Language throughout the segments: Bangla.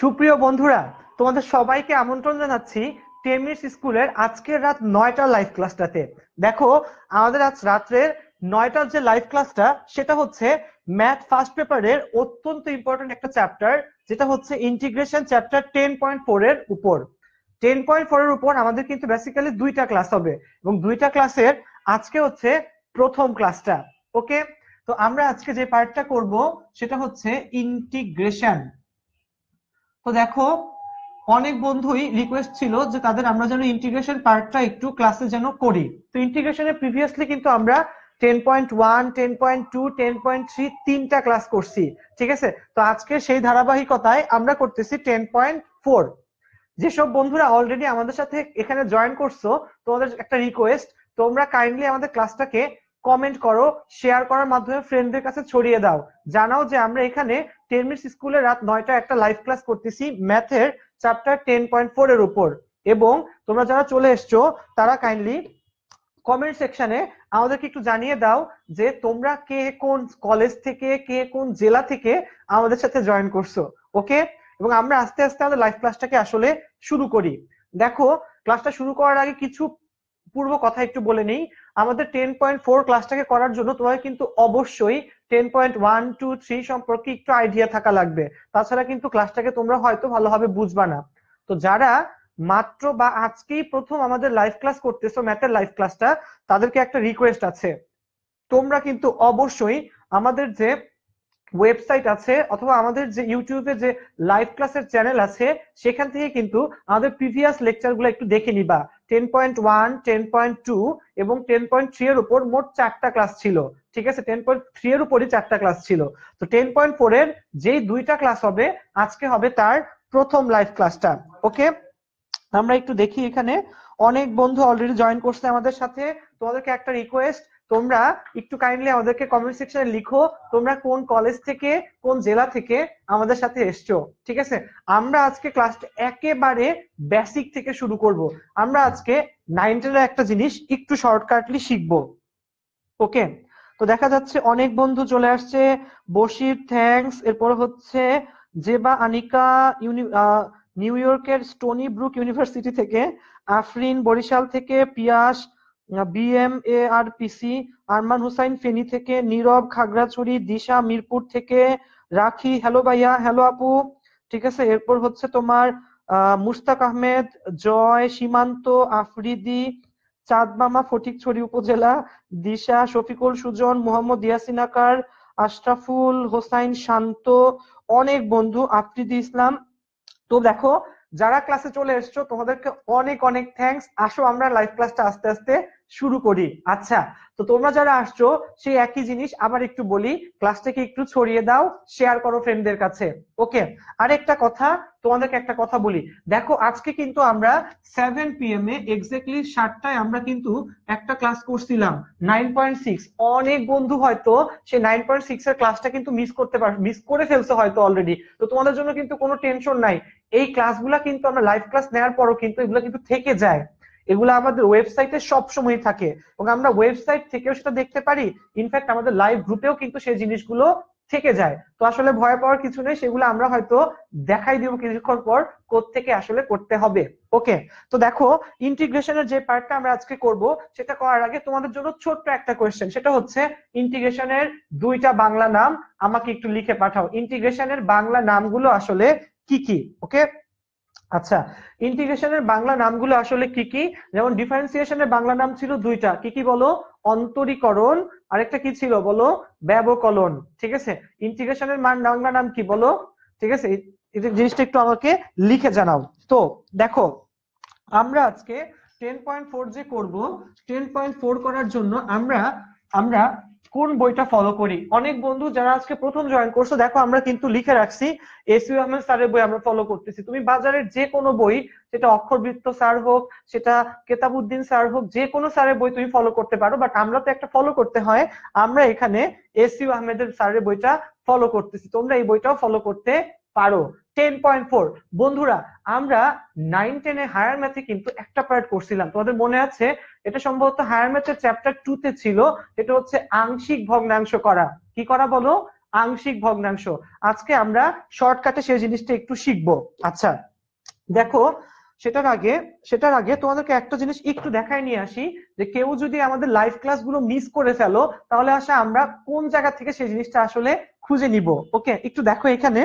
সুপ্রিয় বন্ধুরা তোমাদের সবাইকে আমন্ত্রণ জানাচ্ছি টেমিস স্কুলের আজকের রাত নয়টার লাইভ ক্লাসটাতে দেখো আমাদের আজ রাত্রের নয়টার যে লাইভ ক্লাসটা সেটা হচ্ছে ম্যাথ ফার্স্ট পেপারের অত্যন্ত ইম্পর্টেন্ট একটা চ্যাপ্টার যেটা হচ্ছে integration chapter ten point four এর উপর টেন পয়েন্ট ফোর এর উপর আমাদের কিন্তু বেসিক্যালি দুইটা ক্লাস হবে এবং দুইটা ক্লাসের আজকে হচ্ছে প্রথম ক্লাসটা ওকে তো আমরা আজকে যে পার্টটা করব সেটা হচ্ছে ইন্টিগ্রেশন তো দেখো অনেক বন্ধুই রিকোয়েস্ট ছিল যে তাদের আমরা যেন ইন্টিগ্রেশন পার্টটা একটু ক্লাসে যেন করি তো ইন্টিগ্রেশনে প্রিভিয়াসলি কিন্তু আমরা ten point one ten point two ten point three তিনটা ক্লাস করছি ঠিক আছে তো আজকে সেই ধারাবাহিকতায় আমরা করতেছি টেন পয়েন্ট ফোর যেসব বন্ধুরা অলরেডি আমাদের সাথে এখানে জয়েন করছো তোমাদের একটা রিকোয়েস্ট তোমরা কাইন্ডলি আমাদের ক্লাসটাকে কমেন্ট করো শেয়ার করার মাধ্যমে ফ্রেন্ডদের কাছে ছড়িয়ে দাও জানাও যে আমরা এখানে টেনমিস স্কুলে রাত নয়টা একটা লাইভ ক্লাস করতেছি ম্যাথের চ্যাপ্টার টেন পয়েন্ট ফোর এর উপর এবং তোমরা যারা চলে এসছো তারা কাইন্ডলি কমেন্ট সেকশনে আমাদেরকে একটু জানিয়ে দাও যে তোমরা কে কোন কলেজ থেকে কে কোন জেলা থেকে আমাদের সাথে জয়েন করছো ওকে এবং আমরা আস্তে আস্তে আমাদের লাইভ ক্লাসটাকে আসলে শুরু করি দেখো ক্লাসটা শুরু করার আগে কিছু পূর্ব কথা একটু বলে নেই আমাদের টেন পয়েন্ট ফোর ক্লাসটাকে করার জন্য তোমাকে কিন্তু অবশ্যই ten point one two three সম্পর্কে একটু আইডিয়া থাকা লাগবে তাছাড়া কিন্তু ক্লাসটাকে তোমরা হয়তো ভালোভাবে বুঝবা না তো যারা মাত্র বা আজকেই প্রথম আমাদের লাইভ ক্লাস করতেছো ম্যাথের লাইভ ক্লাসটা তাদেরকে একটা রিকোয়েস্ট আছে তোমরা কিন্তু অবশ্যই আমাদের যে ওয়েবসাইট আছে অথবা আমাদের যে ইউটিউবে যে লাইভ ক্লাসের চ্যানেল আছে সেখান থেকে কিন্তু আমাদের প্রিভিয়াস লেকচারগুলো একটু দেখে নিবা ten point one ten point two এবং টেন পয়েন্ট থ্রি এর উপর মোট চারটা ক্লাস ছিল ঠিক আছে টেন পয়েন্ট থ্রি এর উপরই চারটা ক্লাস ছিল তো টেন পয়েন্ট ফোর এর যেই দুইটা ক্লাস হবে আজকে হবে তার প্রথম লাইভ ক্লাসটা ওকে আমরা একটু দেখি এখানে অনেক বন্ধু অলরেডি জয়েন করছে আমাদের সাথে তোমাদেরকে একটা রিকোয়েস্ট তোমরা একটু কাইন্ডলি আমাদেরকে কমেন্ট সেকশনে লিখো তোমরা কোন কলেজ থেকে কোন জেলা থেকে আমাদের সাথে এসছো ঠিক আছে আমরা আজকে ক্লাসটা একেবারে বেসিক থেকে শুরু করব আমরা আজকে নাইন টেনের একটা জিনিস একটু শর্টকাটলি শিখব ওকে তো দেখা যাচ্ছে অনেক বন্ধু চলে আসছে বসির থ্যাংকস এরপর হচ্ছে জেবা আনিকা ইউনি নিউ ইয়র্কের স্টোনি ব্রুক ইউনিভার্সিটি থেকে আফরিন বরিশাল থেকে পিয়াস বিএমএআরপিসি আরমান হুসাইন ফেনী থেকে নীরব খাগড়াছড়ি দিশা মিরপুর থেকে রাখি হ্যালো ভাইয়া হ্যালো আপু ঠিক আছে এরপর হচ্ছে তোমার মুস্তাক আহমেদ জয় সীমান্ত আফরিদি চাঁদমামা ফটিকছড়ি উপজেলা দিশা শফিকুল সুজন মোহাম্মদ ইয়াসিনাকার আশরাফুল হোসাইন শান্ত অনেক বন্ধু আফ্রিদি ইসলাম তো দেখো যারা ক্লাসে চলে এসছো তোমাদেরকে অনেক অনেক থ্যাংকস আসো আমরা লাইভ ক্লাসটা আস্তে আস্তে শুরু করি আচ্ছা তো তোমরা যারা আসছো সেই একই জিনিস আবার একটু বলি ক্লাসটাকে একটু ছড়িয়ে দাও শেয়ার করো ফ্রেন্ডদের কাছে ওকে আর একটা কথা তোমাদেরকে একটা কথা বলি দেখো আজকে কিন্তু আমরা সেভেন পিএম এ এক্স্যাক্টলি সাতটায় আমরা কিন্তু একটা ক্লাস করছিলাম নাইন পয়েন্ট সিক্স অনেক বন্ধু হয়তো সেই নাইন পয়েন্ট সিক্স এর ক্লাসটা কিন্তু মিস করতে পার মিস করে ফেলছে হয়তো অলরেডি তো তোমাদের জন্য কিন্তু কোনো টেনশন নাই এই ক্লাসগুলা কিন্তু আমরা লাইভ ক্লাস নেওয়ার পরও কিন্তু এগুলো কিন্তু থেকে যায় এগুলো আমাদের ওয়েবসাইটে সবসময় থাকে এবং আমরা ওয়েবসাইট থেকেও সেটা দেখতে পারি ইনফ্যাক্ট আমাদের লাইভ গ্রুপেও কিন্তু সেই জিনিসগুলো থেকে যায় তো আসলে ভয় পাওয়ার কিছু নেই সেগুলো আমরা হয়তো দেখাই দিব কিছুক্ষণ পর থেকে আসলে করতে হবে ওকে তো দেখো ইন্টিগ্রেশনের যে পার্টটা আমরা আজকে করব সেটা করার আগে তোমাদের জন্য ছোট্ট একটা কোয়েশ্চেন সেটা হচ্ছে ইন্টিগ্রেশনের দুইটা বাংলা নাম আমাকে একটু লিখে পাঠাও ইন্টিগ্রেশনের বাংলা নামগুলো আসলে কি কি ওকে আচ্ছা ইন্টিগ্রেশনের বাংলা নামগুলো আসলে কি কি যেমন ডিফারেন্সিয়েশনের বাংলা নাম ছিল দুইটা কি কি বলো অন্তরীকরণ আরেকটা কি ছিল বলো ব্যবকলন ঠিক আছে ইন্টিগ্রেশনের মান বাংলা নাম কি বলো ঠিক আছে এই জিনিসটা একটু আমাকে লিখে জানাও তো দেখো আমরা আজকে টেন পয়েন্ট ফোর যে করবো টেন পয়েন্ট ফোর করার জন্য আমরা আমরা কোন বইটা ফলো করি অনেক বন্ধু যারা আজকে প্রথম জয়েন করছো দেখো আমরা কিন্তু লিখে রাখছি এসইউ আহমেদ স্যারের বই আমরা ফলো করতেছি তুমি বাজারের যে কোনো বই সেটা অক্ষরবৃত্ত স্যার হোক সেটা কেতাবুদ্দিন স্যার হোক যে কোনো স্যারের বই তুমি ফলো করতে পারো বাট আমরা তো একটা ফলো করতে হয় আমরা এখানে এসইউ আহমেদের স্যারের বইটা ফলো করতেছি তোমরা এই বইটাও ফলো করতে পারো টেন পয়েন্ট ফোর বন্ধুরা আমরা নাইন টেনে হায়ার ম্যাথে কিন্তু একটা পার্ট করছিলাম তোমাদের মনে আছে এটা সম্ভবত হায়ার ম্যাথের চ্যাপ্টার টু তে ছিল এটা হচ্ছে আংশিক ভগ্নাংশ করা কি করা বলো আংশিক ভগ্নাংশ আজকে আমরা শর্টকাটে সেই জিনিসটা একটু শিখবো আচ্ছা দেখো সেটার আগে সেটার আগে তোমাদেরকে একটা জিনিস একটু দেখাই নিয়ে আসি যে কেউ যদি আমাদের লাইভ ক্লাসগুলো মিস করে ফেলো তাহলে আসা আমরা কোন জায়গা থেকে সেই জিনিসটা আসলে খুঁজে নিব ওকে একটু দেখো এখানে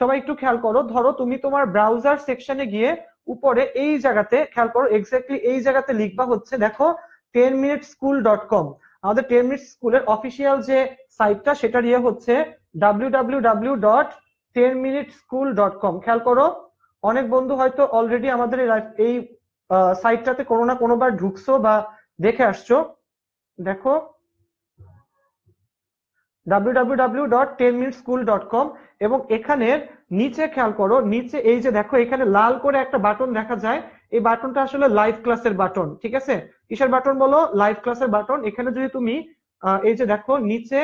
সবাই একটু খেয়াল করো ধরো তুমি তোমার ব্রাউজার সেকশনে গিয়ে উপরে এই জায়গাতে খেয়াল করো এক্স্যাক্টলি এই জায়গাতে লিখবা হচ্ছে দেখো ten minute school dot com আমাদের টেন মিনিট স্কুলের অফিসিয়াল যে সাইটটা সেটার ইয়ে হচ্ছে W W W dot ten minute school dot com খেয়াল করো অনেক বন্ধু হয়তো অলরেডি আমাদের এই সাইটটাতে কোনো না কোনোবার ঢুকছো বা দেখে আসছো দেখো www.10minuteschool.com এবং এখানে নিচে খেয়াল করো নিচে এই যে দেখো এখানে লাল করে একটা বাটন দেখা যায় এই বাটনটা আসলে লাইভ ক্লাসের বাটন ঠিক আছে কিসের বাটন বলো লাইভ ক্লাসের বাটন এখানে যদি তুমি এই যে দেখো নিচে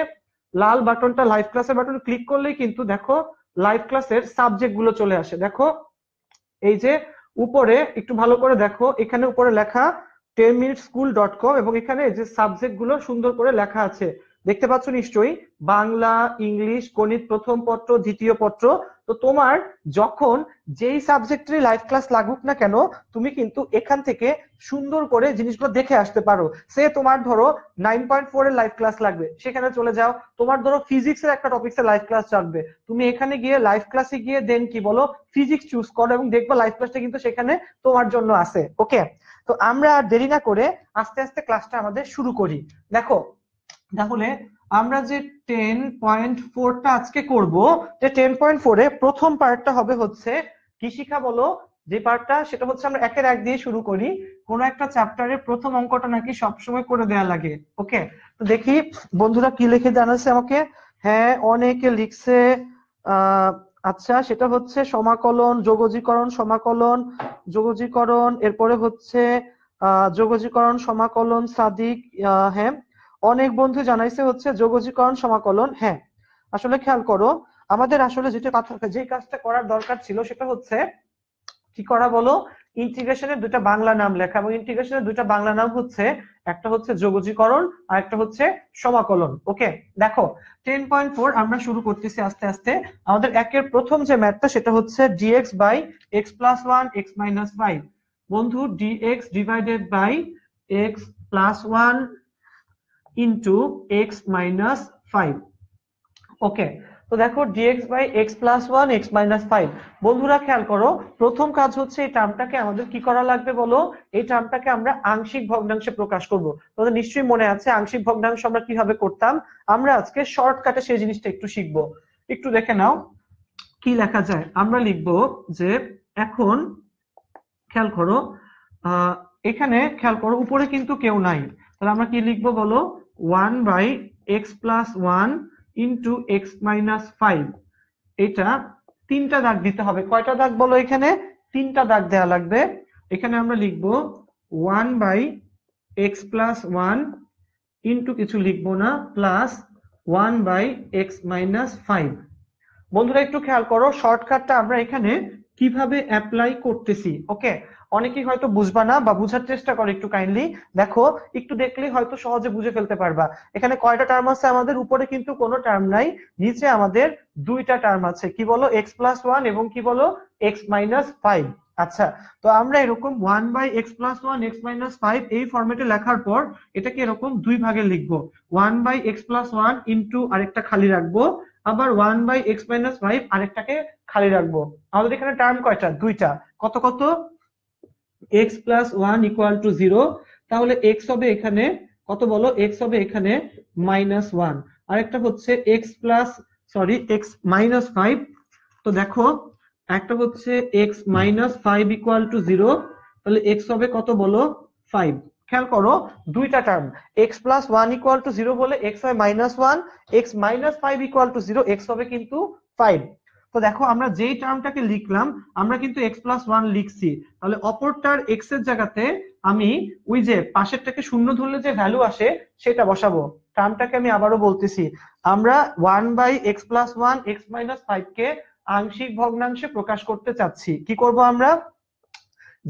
লাল বাটনটা লাইভ ক্লাসের বাটন ক্লিক করলেই কিন্তু দেখো লাইভ ক্লাসের সাবজেক্ট গুলো চলে আসে দেখো এই যে উপরে একটু ভালো করে দেখো এখানে উপরে লেখা ten minute school dot com এবং এখানে যে সাবজেক্ট গুলো সুন্দর করে লেখা আছে দেখতে পাচ্ছ নিশ্চয়ই বাংলা ইংলিশ গণিত প্রথম পত্র দ্বিতীয় পত্র তো তোমার যখন যেই সাবজেক্টের লাইভ ক্লাস লাগুক না কেন তুমি কিন্তু এখান থেকে সুন্দর করে জিনিসগুলো দেখে আসতে পারো সে তোমার ধরো নাইন পয়েন্ট ফোর এর লাইভ ক্লাস লাগবে সেখানে চলে যাও তোমার ধরো ফিজিক্সের একটা এর লাইভ ক্লাস চাকবে তুমি এখানে গিয়ে লাইভ ক্লাসে গিয়ে দেন কি বলো ফিজিক্স চুজ করো এবং দেখবো লাইভ ক্লাসটা কিন্তু সেখানে তোমার জন্য আছে ওকে তো আমরা আর দেরি না করে আস্তে আস্তে ক্লাসটা আমাদের শুরু করি দেখো তাহলে আমরা যে টেন পয়েন্ট ফোরটা আজকে করব যে টেন পয়েন্ট ফোরে প্রথম পার্টটা হবে হচ্ছে কি শিখা বলো যে পার্টটা সেটা হচ্ছে আমরা একের এক দিয়ে শুরু করি কোন একটা চ্যাপ্টারের প্রথম অঙ্কটা নাকি সবসময় করে দেয়া লাগে ওকে তো দেখি বন্ধুরা কি লিখে জানাচ্ছে আমাকে হ্যাঁ অনেকে লিখছে আচ্ছা সেটা হচ্ছে সমাকলন যোগজীকরণ সমাকলন যোগজীকরণ এরপরে হচ্ছে যোগজীকরণ সমাকলন সাদিক হ্যাঁ অনেক বন্ধু জানাইছে হচ্ছে যোগজীকরণ সমাকলন হ্যাঁ আসলে খেয়াল করো আমাদের আসলে যেটা যে কাজটা করার দরকার ছিল সেটা হচ্ছে কি করা বলো ইন্টিগ্রেশনের দুটা বাংলা নাম লেখা এবং ইন্টিগ্রেশনের দুটা বাংলা নাম হচ্ছে একটা হচ্ছে যোগজীকরণ আর একটা হচ্ছে সমাকলন ওকে দেখো টেন পয়েন্ট ফোর আমরা শুরু করতেছি আস্তে আস্তে আমাদের একের প্রথম যে ম্যাথটা সেটা হচ্ছে D X by x plus one x minus five বন্ধু D X divided by x plus one into x minus five okay তো দেখো X by x plus one x minus five বন্ধুরা খেয়াল করো প্রথম কাজ হচ্ছে এই টার্মটাকে আমাদের কি করা লাগবে বলো এই টার্মটাকে আমরা আংশিক ভগ্নাংশে প্রকাশ করব তোমাদের নিশ্চয়ই মনে আছে আংশিক ভগ্নাংশ আমরা কিভাবে করতাম আমরা আজকে শর্টকাটে সেই জিনিসটা একটু শিখব একটু দেখে নাও কি লেখা যায় আমরা লিখব যে এখন খেয়াল করো এখানে খেয়াল করো উপরে কিন্তু কেউ নাই তাহলে আমরা কি লিখবো বলো one by x plus one into x minus five এটা তিনটা দাগ দিতে হবে কয়টা দাগ বলো এখানে তিনটা দাগ দেওয়া লাগবে এখানে আমরা লিখবো one by x plus one into কিছু লিখবো না plus one by x minus five বন্ধুরা একটু খেয়াল করো শর্টকাটটা আমরা এখানে কিভাবে অ্যাপ্লাই করতেছি ওকে অনেকেই হয়তো বুঝবা না বা বুঝার চেষ্টা করো একটু কাইন্ডলি দেখো একটু দেখলেই হয়তো সহজে বুঝে ফেলতে পারবা এখানে কয়টা টার্ম আছে আমাদের উপরে কিন্তু কোনো টার্ম নাই নিচে আমাদের দুইটা টার্ম আছে কি বলো এক্স প্লাস ওয়ান এবং কি বলো এক্স মাইনাস ফাইভ আচ্ছা তো আমরা এরকম one by x plus one x minus five এই ফর্মেটে লেখার পর এটাকে এরকম দুই ভাগে লিখবো one by x plus one into আরেকটা খালি রাখবো আবার one by x minus five আরেকটাকে খালি রাখবো আমাদের এখানে টার্ম কয়টা দুইটা কত কত x plus one equal to zero তাহলে এক্স হবে এখানে কত বলো এক্স হবে এখানে মাইনাস ওয়ান আর একটা হচ্ছে x plus sorry X minus five তো দেখো একটা হচ্ছে x minus five equal to zero তাহলে এক্স হবে কত বলো ফাইভ খেয়াল করো দুইটা term X plus one equal to zero বলে এক্স হয় minus one x minus five equal to zero X হবে কিন্তু ফাইভ তো দেখো আমরা যেই টার্মটাকে লিখলাম আমরা কিন্তু এক্স প্লাস ওয়ান লিখছি তাহলে অপরটার এক্স এর জায়গাতে আমি ওই যে পাশেরটাকে শূন্য ধরলে যে ভ্যালু আসে সেটা বসাবো টার্মটাকে আমি আবারও বলতেছি আমরা one by x plus one x minus five কে আংশিক ভগ্নাংশে প্রকাশ করতে চাচ্ছি কি করব আমরা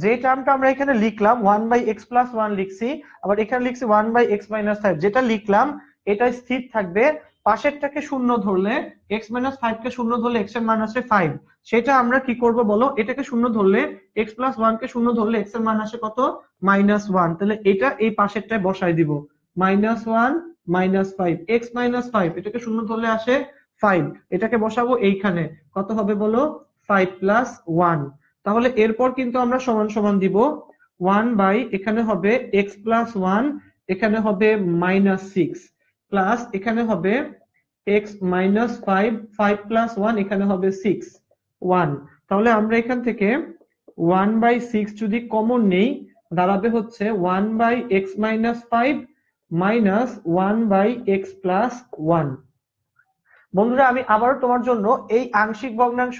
যে টার্মটা আমরা এখানে লিখলাম one by x plus one লিখছি আবার এখানে লিখছি one by x minus five যেটা লিখলাম এটা স্থির থাকবে পাশেরটাকে শূন্য ধরলে এক্স মাইনাস ফাইভ কে শূন্য ধরলে এক্স এর মান আসে ফাইভ সেটা আমরা কি করব বলো এটাকে শূন্য ধরলে এক্স প্লাস ওয়ান কে শূন্য ধরলে এক্স এর মান আসে কত মাইনাস ওয়ান তাহলে এটা এই পাশেরটায় বসায় দিব minus one minus five X minus five এটাকে শূন্য ধরলে আসে ফাইভ এটাকে বসাবো এইখানে কত হবে বলো ফাইভ প্লাস ওয়ান তাহলে এরপর কিন্তু আমরা সমান সমান দিব ওয়ান বাই এখানে হবে এক্স প্লাস ওয়ান এখানে হবে মাইনাস সিক্স প্লাস এখানে হবে X minus five five plus one এখানে হবে সিক্স ওয়ান তাহলে আমরা এখান থেকে ওয়ান বাই সিক্স যদি কমন নেই দাঁড়াবে হচ্ছে one by x minus five minus one by x plus one বন্ধুরা আমি আবারও তোমার জন্য এই আংশিক ভগ্নাংশ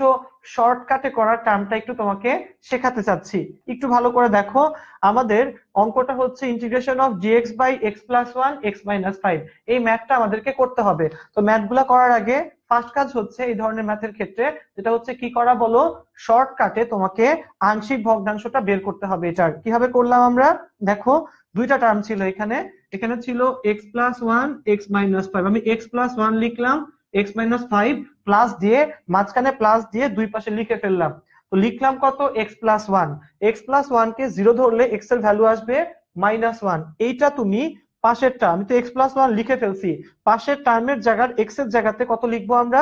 শর্টকাটে করার টার্মটা একটু তোমাকে শেখাতে চাচ্ছি একটু ভালো করে দেখো আমাদের অঙ্কটা হচ্ছে integration of X by x plus one x minus five এই ম্যাথটা আমাদেরকে করতে হবে তো ম্যাথগুলা করার আগে ফার্স্ট কাজ হচ্ছে এই ধরনের ম্যাথের ক্ষেত্রে যেটা হচ্ছে কি করা বলো শর্টকাটে তোমাকে আংশিক ভগ্নাংশটা বের করতে হবে এটার কিভাবে করলাম আমরা দেখো দুইটা টার্ম ছিল এখানে এখানে ছিল x plus one x minus five আমি এক্স প্লাস ওয়ান লিখলাম এক্স মাইনাস ফাইভ প্লাস দিয়ে মাঝখানে প্লাস দিয়ে দুই পাশে লিখে ফেললাম তো লিখলাম কত x plus one X plus one কে জিরো ধরলে এক্স এর ভ্যালু আসবে মাইনাস ওয়ান এইটা তুমি পাশেরটা আমি তো এক্স প্লাস ওয়ান লিখে ফেলছি পাশের টার্মের জায়গার এক্স এর জায়গাতে কত লিখবো আমরা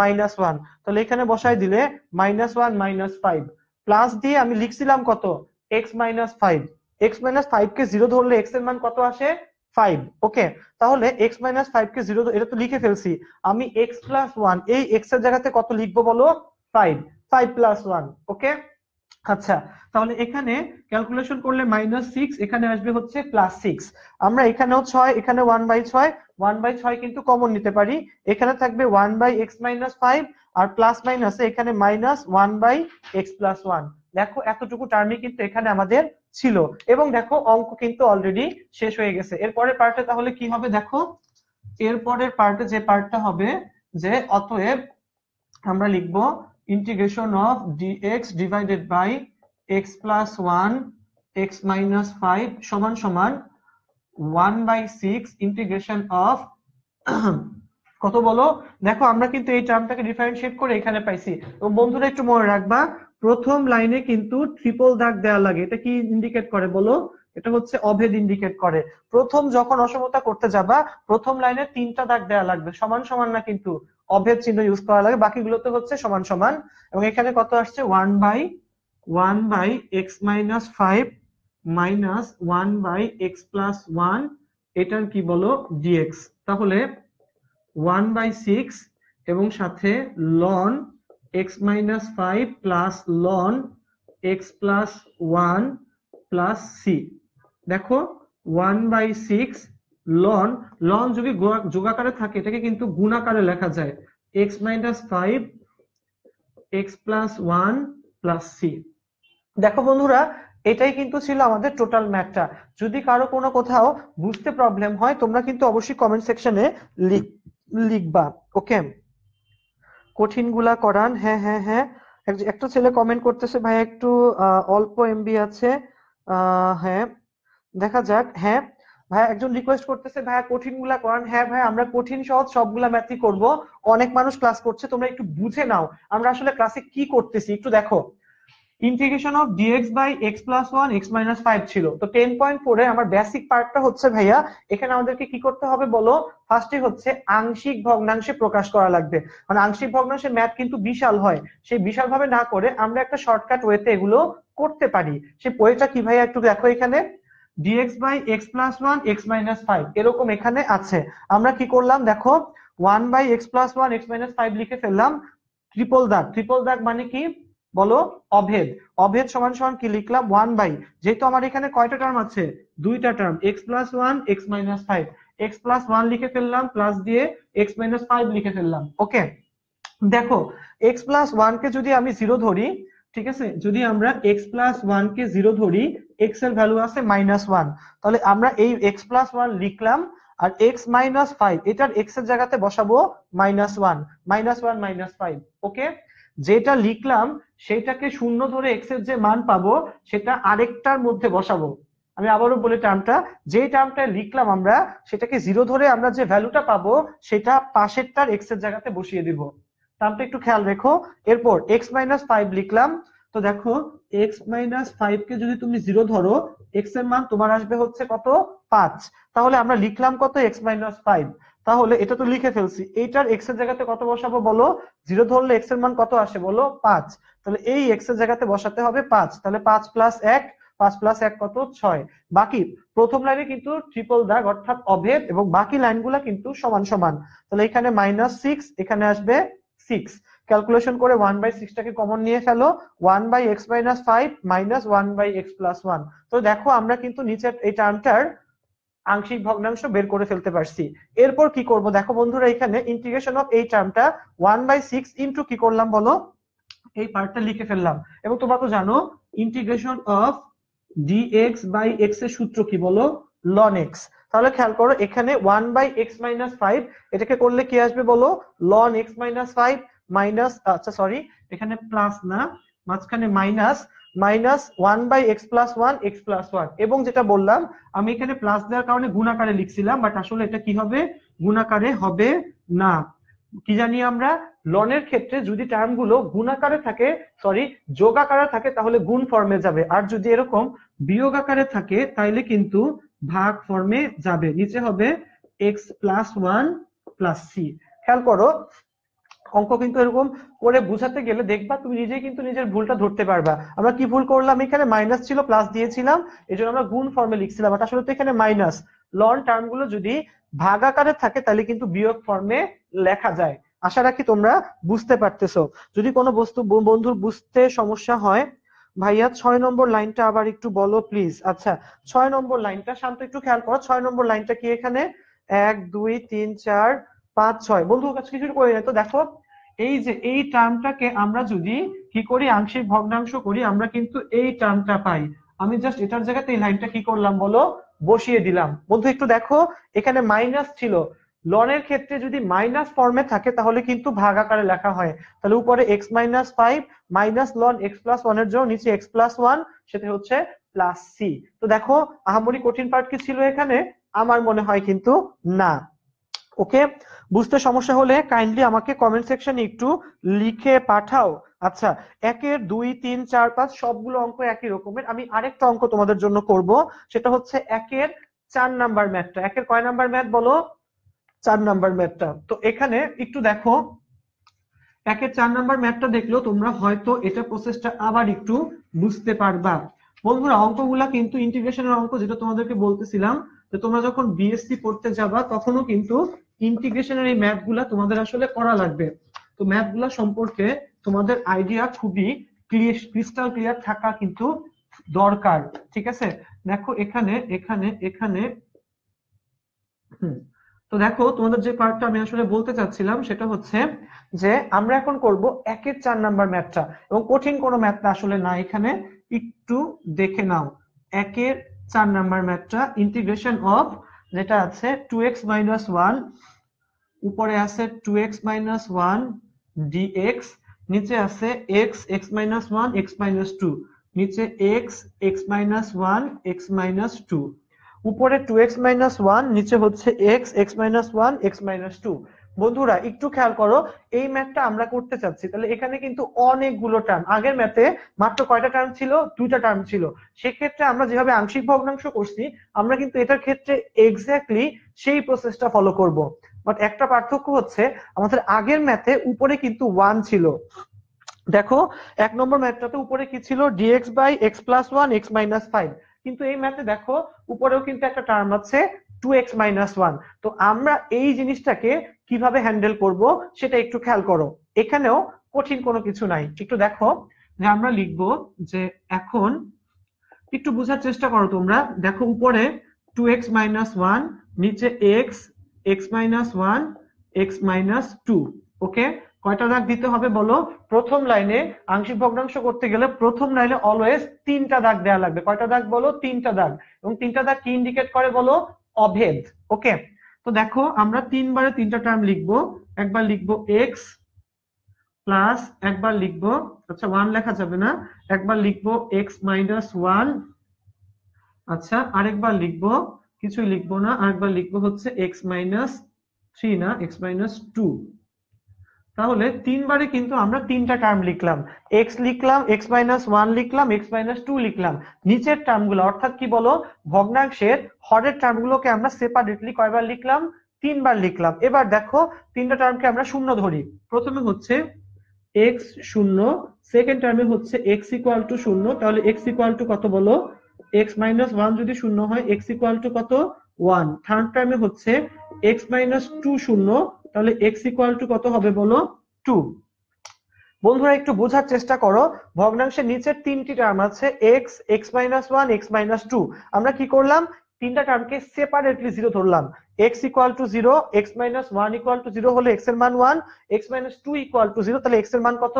মাইনাস ওয়ান তাহলে এখানে বসাই দিলে minus one minus five plus দিয়ে আমি লিখছিলাম কত x minus five X minus five কে জিরো ধরলে এক্স এর মান কত আসে ফাইভ ওকে তাহলে এক্স মাইনাস ফাইভ কে জিরো এটা তো লিখে ফেলছি আমি এক্স প্লাস ওয়ান এই এক্স এর জায়গাতে কত লিখবো বলো five five plus one okay আচ্ছা তাহলে এখানে ক্যালকুলেশন করলে মাইনাস সিক্স এখানে আসবে হচ্ছে প্লাস সিক্স আমরা এখানেও ছয় এখানে ওয়ান বাই ছয় ওয়ান বাই ছয় কিন্তু কমন নিতে পারি এখানে থাকবে one by x minus five আর প্লাস মাইনাসে এখানে minus one by x plus one দেখো এতটুকু টার্মে কিন্তু এখানে আমাদের ছিল এবং দেখো অঙ্ক কিন্তু অলরেডি শেষ হয়ে গেছে এরপরের পার্টে তাহলে কি হবে দেখো এরপরের পার্টে যে পার্টটা হবে যে অতএব আমরা লিখব integration of dx divided by x plus one x minus five সমান সমান one by six integration of কত বলো দেখো আমরা কিন্তু এই টার্মটাকে ডিফারেন্সিয়েট করে এখানে পাইছি তো বন্ধুরা একটু মনে রাখবা প্রথম লাইনে কিন্তু ট্রিপল দাগ দেওয়া লাগে এটা কি ইন্ডিকেট করে বলো এটা হচ্ছে অভেদ ইন্ডিকেট করে প্রথম যখন অসমতা করতে যাবা প্রথম লাইনে তিনটা দাগ দেওয়া লাগবে সমান সমান না কিন্তু অভেদ চিহ্ন ইউজ করা লাগে বাকিগুলোতে হচ্ছে সমান সমান এবং এখানে কত আসছে one by one by x minus five minus one by x plus one এটার কি বলো ডিএক্স তাহলে ওয়ান বাই সিক্স এবং সাথে ln x minus 5 plus ln x plus 1 plus c দেখো 1 বাই 6 লন লন যদি যোগাকারে থাকে এটাকে কিন্তু গুণাকারে লেখা যায় x minus 5 x plus 1 plus c দেখো বন্ধুরা এটাই কিন্তু ছিল আমাদের টোটাল ম্যাথটা যদি কারো কোনো কোথাও বুঝতে প্রবলেম হয় তোমরা কিন্তু অবশ্যই কমেন্ট সেকশনে লিখবা ওকে কঠিনগুলা করান হ্যাঁ হ্যাঁ হ্যাঁ একটা ছেলে কমেন্ট করতেছে ভাই একটু অল্প এমবি আছে হ্যাঁ দেখা যাক হ্যাঁ ভাই একজন রিকোয়েস্ট করতেছে ভাইয়া কঠিন গুলা করান হ্যাঁ ভাই আমরা কঠিন সহজ সবগুলা ম্যাথই করব অনেক মানুষ ক্লাস করছে তোমরা একটু বুঝে নাও আমরা আসলে ক্লাসে কি করতেছি একটু দেখো integration of dx by x plus one x minus five ছিল তো টেন পয়েন্ট ফোরে আমার বেসিক পার্টটা হচ্ছে ভাইয়া এখানে আমাদেরকে কি করতে হবে বলো ফার্স্টে হচ্ছে আংশিক ভগ্নাংশে প্রকাশ করা লাগবে মানে আংশিক ভগ্নাংশে ম্যাথ কিন্তু বিশাল হয় সেই বিশাল ভাবে না করে আমরা একটা শর্টকাট ওয়েতে এগুলো করতে পারি সেই ওয়েটা কি ভাইয়া একটু দেখো এখানে dx by x plus one x minus five এরকম এখানে আছে আমরা কি করলাম দেখো one by x plus one x minus five লিখে ফেললাম ট্রিপল দাগ ট্রিপল দাগ মানে কি বলো অভেদ অভেদ সমান সমান কি লিখলাম ওয়ান বাই যেহেতু আমার এখানে কয়টা টার্ম আছে দুইটা term X plus one x minus five X plus one লিখে ফেললাম প্লাস দিয়ে এক্স মাইনাস ফাইভ লিখে ফেললাম ওকে দেখো এক্স প্লাস ওয়ান কে যদি আমি জিরো ধরি ঠিক আছে যদি আমরা এক্স প্লাস ওয়ান কে জিরো ধরি এক্স এর ভ্যালু আছে মাইনাস ওয়ান তাহলে আমরা এই এক্স প্লাস ওয়ান লিখলাম আর এক্স মাইনাস ফাইভ এটার এক্স এর জায়গাতে বসাবো minus one minus one minus five okay যেটা লিখলাম সেইটাকে শূন্য ধরে এক্স এর যে মান পাবো সেটা আরেকটার মধ্যে বসাবো আমি আবারও বলে টার্মটা যে টার্মটা লিখলাম আমরা সেটাকে জিরো ধরে আমরা যে ভ্যালুটা পাবো সেটা পাশেরটার এক্স এর জায়গাতে বসিয়ে দিব টার্মটা একটু খেয়াল রেখো এরপর এক্স মাইনাস ফাইভ লিখলাম তো দেখো এক্স মাইনাস ফাইভ কে যদি তুমি জিরো ধরো এক্স এর মান তোমার আসবে হচ্ছে কত পাঁচ তাহলে আমরা লিখলাম কত এক্স মাইনাস ফাইভ তাহলে এটা তো লিখে ফেলছি এইটার এক্স এর জায়গাতে কত বসাবো বলো জিরো ধরলে এক্স এর মান কত আসে বলো পাঁচ তাহলে এই এক্স এর জায়গাতে বসাতে হবে পাঁচ তাহলে পাঁচ প্লাস এক পাঁচ প্লাস এক কত ছয় বাকি প্রথম লাইনে কিন্তু ট্রিপল দাগ অর্থাৎ অভেদ এবং বাকি লাইনগুলা কিন্তু সমান সমান তাহলে এখানে মাইনাস সিক্স এখানে আসবে সিক্স ক্যালকুলেশন করে ওয়ান বাই সিক্সটাকে কমন নিয়ে ফেলো one by x minus five minus one by x plus one তো দেখো আমরা কিন্তু নিচের এই টার্মটার আংশিক ভগ্নাংশ বের করে ফেলতে পারছি এরপর কি করব দেখো বন্ধুরা এখানে ইন্টিগ্রেশন অফ এই টার্মটা ওয়ান বাই সিক্স ইন্টু কি করলাম বলো এই পার্টটা লিখে ফেললাম এবং তোমরা তো জানো integration of dx by x এর সূত্র কি বলো ln x তাহলে খেয়াল করো এখানে 1 বাই x মাইনাস 5 এটাকে করলে কি আসবে বলো ln x মাইনাস 5 মাইনাস আচ্ছা সরি এখানে প্লাস না মাঝখানে minus minus one by x plus one X plus one এবং যেটা বললাম আমি এখানে প্লাস দেওয়ার কারণে গুণাকারে লিখছিলাম বাট আসলে এটা কি হবে গুণাকারে হবে না কি জানি আমরা লনের ক্ষেত্রে যদি টার্মগুলো গুণাকারে থাকে সরি যোগ আকারে থাকে তাহলে গুণ ফর্মে যাবে আর যদি এরকম বিয়োগ আকারে থাকে তাহলে কিন্তু ভাগ ফর্মে যাবে নিচে হবে X plus one plus C খেয়াল করো অঙ্ক কিন্তু এরকম করে বুঝাতে গেলে দেখবা তুমি নিজেই কিন্তু নিজের ভুলটা ধরতে পারবা আমরা কি ভুল করলাম এখানে মাইনাস ছিল প্লাস দিয়েছিলাম এই জন্য আমরা গুণ ফর্মে লিখছিলাম বাট আসলে তো এখানে মাইনাস লন টার্মগুলো যদি ভাগ আকারে থাকে তাহলে কিন্তু বিয়োগ ফর্মে লেখা যায় আশা রাখি তোমরা বুঝতে পারতেছো যদি কোনো বস্তু বন্ধুর বুঝতে সমস্যা হয় ভাইয়া ছয় নম্বর লাইনটা আবার একটু বলো প্লিজ আচ্ছা ছয় নম্বর লাইনটা শান্ত একটু খেয়াল করো ছয় নম্বর লাইনটা কি এখানে এক দুই তিন চার পাঁচ ছয় বন্ধু কাছে কিছু করে তো দেখো এই যে এই টার্মটাকে আমরা যদি কি করি আংশিক ভগ্নাংশ করি আমরা কিন্তু এই টার্মটা পাই আমি জাস্ট এটার জায়গাতে এই লাইনটা কি করলাম বলো বসিয়ে দিলাম বন্ধু একটু দেখো এখানে মাইনাস ছিল লনের ক্ষেত্রে যদি মাইনাস ফর্মে থাকে তাহলে কিন্তু ভাগ আকারে লেখা হয় তাহলে উপরে X minus five minus ln X plus one এর জন্য নিচে এক্স প্লাস ওয়ান সেটা হচ্ছে প্লাস সি তো দেখো আহামরি কঠিন পার্ট কি ছিল এখানে আমার মনে হয় কিন্তু না ওকে বুঝতে সমস্যা হলে কাইন্ডলি আমাকে কমেন্ট সেকশনে একটু লিখে পাঠাও আচ্ছা একের দুই তিন চার পাঁচ সবগুলো অঙ্ক একই রকমের আমি আরেকটা অঙ্ক তোমাদের জন্য করব সেটা হচ্ছে একের চার নাম্বার ম্যাথটা একের কয় নাম্বার ম্যাথ বলো চার নাম্বার ম্যাপটা তো এখানে একটু দেখো একের চার নাম্বার ম্যাপটা দেখলেও তোমরা হয়তো এটা প্রসেসটা আবার একটু বুঝতে পারবা বন্ধুরা অঙ্কগুলা কিন্তু ইন্টিগ্রেশনের অঙ্ক যেটা তোমাদেরকে বলতেছিলাম যে তোমরা যখন বিএসসি পড়তে যাবা তখনও কিন্তু ইন্টিগ্রেশনের এই ম্যাপগুলা তোমাদের আসলে করা লাগবে তো ম্যাপগুলা সম্পর্কে তোমাদের আইডিয়া খুবই ক্রিস্টাল ক্লিয়ার থাকা কিন্তু দরকার ঠিক আছে দেখো এখানে এখানে এখানে হুম তো দেখো তোমাদের যে পার্টটা আমি আসলে বলতে চাচ্ছিলাম সেটা হচ্ছে যে আমরা এখন করব একের চার নাম্বার ম্যাথটা এবং কঠিন কোনো ম্যাথটা আসলে না এখানে একটু দেখে নাও একের চার নাম্বার ম্যাথটা ইন্টিগ্রেশন অফ যেটা আছে টু এক্স মাইনাস ওয়ান উপরে আছে two x minus one D X নিচে আছে x x minus one x minus two নিচে X x minus one x minus two উপরে টু এক্স মাইনাস ওয়ান নিচে হচ্ছে x x minus one x minus two বন্ধুরা একটু খেয়াল করো এই ম্যাথটা আমরা করতে চাচ্ছি তাহলে এখানে কিন্তু অনেকগুলো টার্ম আগের ম্যাথে মাত্র কয়টা টার্ম ছিল দুইটা টার্ম ছিল সেক্ষেত্রে আমরা যেভাবে আংশিক ভগ্নাংশ করছি আমরা কিন্তু এটার ক্ষেত্রে এক্স্যাক্টলি সেই প্রসেসটা ফলো করব বাট একটা পার্থক্য হচ্ছে আমাদের আগের ম্যাথে উপরে কিন্তু ওয়ান ছিল দেখো এক নম্বর ম্যাথটাতে উপরে কি ছিল D X by x plus one x minus five কিন্তু এই ম্যাথে দেখো উপরেও কিন্তু একটা টার্ম আছে টু এক্স মাইনাস ওয়ান তো আমরা এই জিনিসটাকে কিভাবে হ্যান্ডেল করব সেটা একটু খেয়াল করো এখানেও কঠিন কোনো কিছু নাই একটু দেখো যে আমরা লিখব যে এখন একটু বোঝার চেষ্টা করো তোমরা দেখো উপরে টু এক্স মাইনাস ওয়ান নিচে X x minus one x minus two okay কয়টা দাগ দিতে হবে বলো প্রথম লাইনে আংশিক ভগ্নাংশ করতে গেলে প্রথম লাইনে অলওয়েজ তিনটা দাগ দেয়া লাগবে কয়টা দাগ বলো তিনটা দাগ এবং তিনটা দাগ কি ইন্ডিকেট করে বলো অভেদ ওকে তো দেখো আমরা তিনবারে তিনটা টার্ম লিখবো একবার লিখবো এক্স প্লাস একবার লিখবো আচ্ছা ওয়ান লেখা যাবে না একবার লিখবো এক্স মাইনাস ওয়ান আচ্ছা আরেকবার লিখবো কিছুই লিখবো না আরেকবার লিখবো হচ্ছে এক্স মাইনাস থ্রি না এক্স মাইনাস টু তাহলে তিনবারে কিন্তু আমরা তিনটা টার্ম লিখলাম এক্স লিখলাম এক্স মাইনাস ওয়ান লিখলাম এক্স মাইনাস টু লিখলাম নিচের টার্মগুলো অর্থাৎ কি বলো ভগ্নাংশের হরের টার্মগুলোকে আমরা সেপারেটলি কয়বার লিখলাম তিনবার লিখলাম এবার দেখো তিনটা টার্মকে আমরা শূন্য ধরি প্রথমে হচ্ছে এক্স শূন্য সেকেন্ড টার্মে হচ্ছে এক্স ইকুয়াল টু শূন্য তাহলে এক্স ইকুয়াল টু কত বলো এক্স মাইনাস ওয়ান যদি শূন্য হয় এক্স ইকুয়াল টু কত ওয়ান থার্ড টার্মে হচ্ছে এক্স মাইনাস টু শূন্য তাহলে এক্স ইকুয়াল টু কত হবে বলো টু বন্ধুরা একটু বোঝার চেষ্টা করো ভগ্নাংশের নিচের তিনটি টার্ম আছে x x minus one x minus two আমরা কি করলাম তিনটা টার্মকে সেপারেটলি জিরো ধরলাম x equal to zero x minus one equal to zero হলে এক্স এর মান one x minus two equal to zero তাহলে এক্স এর মান কত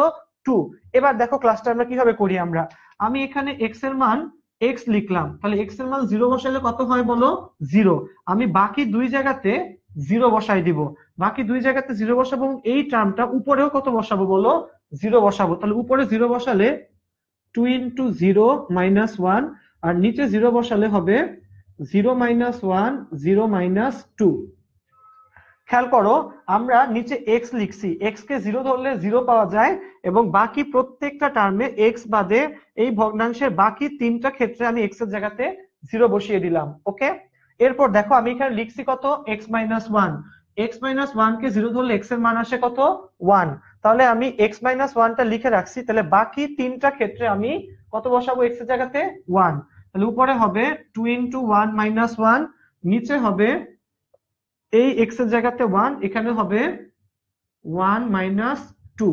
টু এবার দেখো ক্লাসটা আমরা কিভাবে করি আমরা আমি এখানে এক্স এর মান এক্স লিখলাম তাহলে এক্স এর মান জিরো বসালে কত হয় বলো জিরো আমি বাকি দুই জায়গাতে জিরো বসাই দিব বাকি দুই জায়গাতে জিরো বসাবো এবং এই টার্মটা উপরেও কত বসাবো বলো জিরো বসাবো তাহলে উপরে জিরো বসালে two into zero minus one আর নিচে জিরো বসালে হবে zero minus one zero minus two খেয়াল করো আমরা নিচে এক্স লিখছি এক্স কে জিরো ধরলে জিরো পাওয়া যায় এবং বাকি প্রত্যেকটা টার্মে এক্স বাদে এই ভগ্নাংশের বাকি তিনটা ক্ষেত্রে আমি এক্স এর জায়গাতে জিরো বসিয়ে দিলাম ওকে এরপর দেখো আমি এখানে লিখছি কত x minus one x minus one কে জিরো ধরলে x এর মান আসে কত ওয়ান তাহলে আমি এক্স মাইনাস ওয়ানটা লিখে রাখছি তাহলে বাকি তিনটা ক্ষেত্রে আমি কত বসাবো এক্স এর জায়গাতে ওয়ান তাহলে উপরে হবে two into one minus one নিচে হবে এই এক্স এর জায়গাতে ওয়ান এখানে হবে ওয়ান মাইনাস টু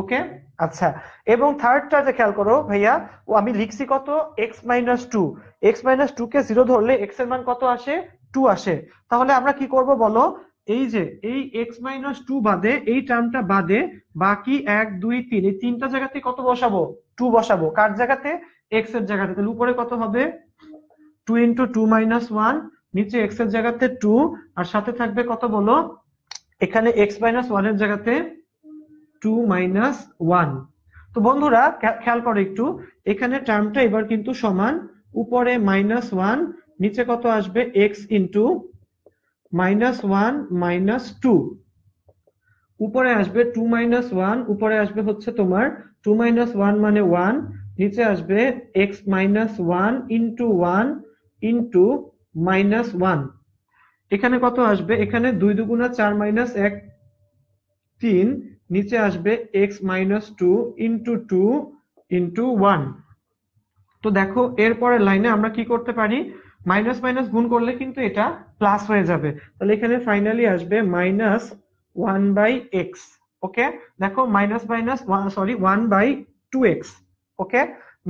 ওকে আচ্ছা এবং থার্ডটা যে খেয়াল করো ভাইয়া ও আমি লিখছি কত x minus two x minus two কে জিরো ধরলে x এর মান কত আসে টু আসে তাহলে আমরা কি করব বলো এই যে এই এক্স মাইনাস টু বাদে এই টার্মটা বাদে বাকি এক দুই তিন এই তিনটা জায়গাতে কত বসাবো টু বসাবো কার জায়গাতে এক্স এর জায়গাতে তাহলে উপরে কত হবে two into two minus one নিচে এক্স এর জায়গাতে টু আর সাথে থাকবে কত বলো এখানে এক্স মাইনাস ওয়ান এর জায়গাতে টু মাইনাস ওয়ান তো বন্ধুরা খেয়াল করো একটু এখানে টার্মটা এবার কিন্তু সমান উপরে মাইনাস ওয়ান নিচে কত আসবে x into minus one minus two উপরে আসবে টু মাইনাস ওয়ান উপরে আসবে হচ্ছে তোমার টু মাইনাস ওয়ান মানে ওয়ান নিচে আসবে x minus one into one into minus one এখানে কত আসবে এখানে দুই দুগুণা চার মাইনাস এক তিন নিচে আসবে x minus two into two into one তো দেখো এরপরের লাইনে আমরা কি করতে পারি মাইনাস মাইনাস গুণ করলে কিন্তু এটা প্লাস হয়ে যাবে তাহলে এখানে ফাইনালি আসবে minus one by x okay দেখো minus minus sorry one by two x okay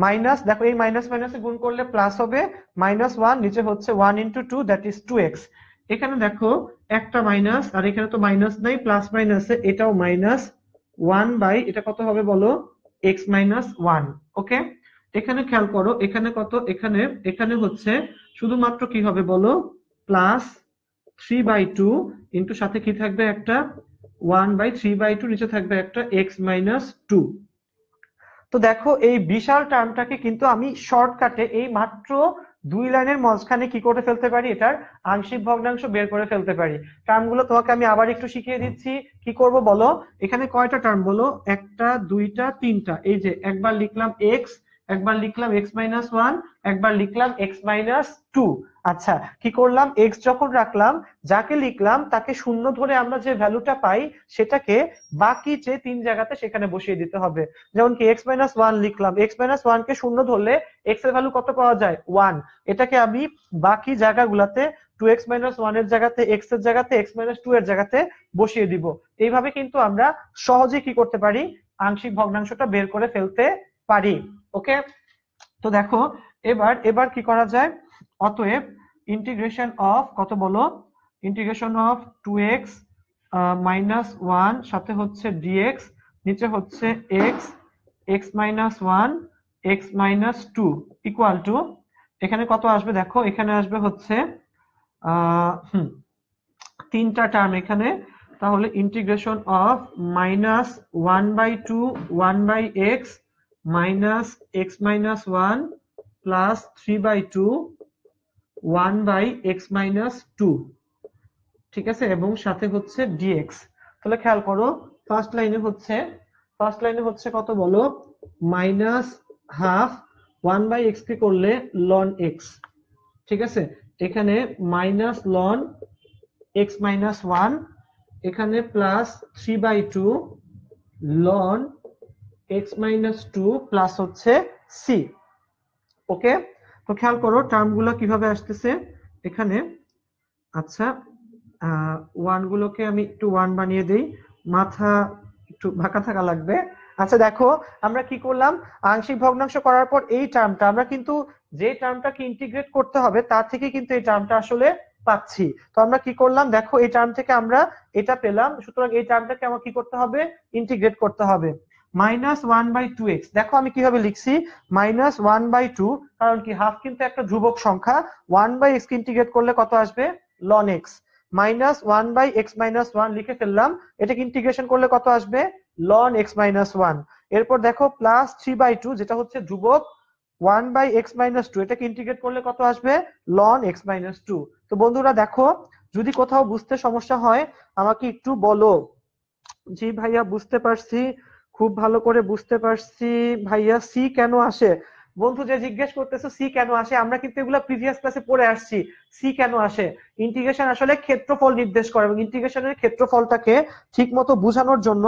minus দেখো এই মাইনাস মাইনাস গুণ করলে প্লাস হবে মাইনাস ওয়ান নিচে হচ্ছে one into two that is two x এখানে দেখো একটা মাইনাস আর এখানে তো মাইনাস নাই প্লাস মাইনাস এটাও মাইনাস ওয়ান বাই এটা কত হবে বলো এক্স মাইনাস ওয়ান ওকে এখানে খেয়াল করো এখানে কত এখানে এখানে হচ্ছে শুধুমাত্র কি হবে বলো plus three by two into সাথে কি থাকবে একটা one by three by two নিচে থাকবে একটা এক্স মাইনাস টু তো দেখো এই বিশাল টার্মটাকে কিন্তু আমি শর্টকাটে এই মাত্র দুই লাইনের মাঝখানে কি করে ফেলতে পারি এটার আংশিক ভগ্নাংশ বের করে ফেলতে পারি টার্মগুলো তোমাকে আমি আবার একটু শিখিয়ে দিচ্ছি কি করব বলো এখানে কয়টা টার্ম বলো একটা দুইটা তিনটা এই যে একবার লিখলাম এক্স একবার লিখলাম এক্স মাইনাস ওয়ান একবার লিখলাম এক্স মাইনাস টু আচ্ছা কি করলাম এক্স যখন রাখলাম যাকে লিখলাম তাকে শূন্য ধরে আমরা যে ভ্যালুটা পাই সেটাকে বাকি যে তিন জায়গাতে সেখানে বসিয়ে দিতে হবে যেমন কি এক্স মাইনাস ওয়ান লিখলাম এক্স মাইনাস কে শূন্য ধরলে এক্স এর ভ্যালু কত পাওয়া যায় ওয়ান এটাকে আমি বাকি জায়গাগুলাতে টু এক্স মাইনাস ওয়ান এর জায়গাতে এক্স এর জায়গাতে এক্স মাইনাস টু এর জায়গাতে বসিয়ে দিব এইভাবে কিন্তু আমরা সহজে কি করতে পারি আংশিক ভগ্নাংশটা বের করে ফেলতে পারি ওকে তো দেখো এবার এবার কি করা যায় অতএব ইন্টিগ্রেশন অফ কত বলো integration of two x minus one সাথে হচ্ছে ডিএক্স নিচে হচ্ছে x x minus one x minus two equal to এখানে কত আসবে দেখো এখানে আসবে হচ্ছে তিনটা টার্ম এখানে তাহলে integration of minus one by two one by x minus x minus 1 plus 3 by 2 1 by x minus 2 ঠিক আছে এবং সাথে হচ্ছে dx তাহলে খেয়াল করো ফার্স্ট লাইনে হচ্ছে ফার্স্ট লাইনে হচ্ছে কত বলো মাইনাস হাফ 1 বাই এক্স কে করলে লন এক্স ঠিক আছে এখানে মাইনাস লন এক্স মাইনাস 1 এখানে plus 3 by 2 ln x minus two plus হচ্ছে সি ওকে তো খেয়াল করো টার্ম গুলো কিভাবে আসতেছে এখানে আচ্ছা গুলোকে আমি একটু ওয়ান বানিয়ে দিই মাথা একটু ভাকা থাকা লাগবে আচ্ছা দেখো আমরা কি করলাম আংশিক ভগ্নাংশ করার পর এই টার্মটা আমরা কিন্তু যে টার্মটাকে ইন্টিগ্রেট করতে হবে তার থেকে কিন্তু এই টার্মটা আসলে পাচ্ছি তো আমরা কি করলাম দেখো এই টার্ম থেকে আমরা এটা পেলাম সুতরাং এই টার্মটাকে আমার কি করতে হবে ইন্টিগ্রেট করতে হবে minus one by two x দেখো আমি কিভাবে লিখছি মাইনাস ওয়ান বাই টু কারণ কি হাফ কিন্তু একটা ধ্রুবক সংখ্যা ওয়ান বাই এক্স ইন্টিগ্রেট করলে কত আসবে ln x minus one by x minus one লিখে ফেললাম এটাকে ইন্টিগ্রেশন করলে কত আসবে লন এক্স মাইনাস ওয়ান এরপর দেখো প্লাস থ্রি বাই টু যেটা হচ্ছে ধ্রুবক one by x minus two এটাকে ইন্টিগ্রেট করলে কত আসবে লন এক্স মাইনাস টু তো বন্ধুরা দেখো যদি কোথাও বুঝতে সমস্যা হয় আমাকে একটু বলো জি ভাইয়া বুঝতে পারছি খুব ভালো করে বুঝতে পারছি ভাইয়া সি কেন আসে বন্ধু যে জিজ্ঞেস করতেছো সি কেন আসে আমরা কিন্তু এগুলা প্রিভিয়াস ক্লাসে পড়ে আসছি সি কেন আসে ইন্টিগ্রেশন আসলে ক্ষেত্রফল নির্দেশ করে এবং ইন্টিগ্রেশনের ক্ষেত্রফলটাকে ঠিক মতো বোঝানোর জন্য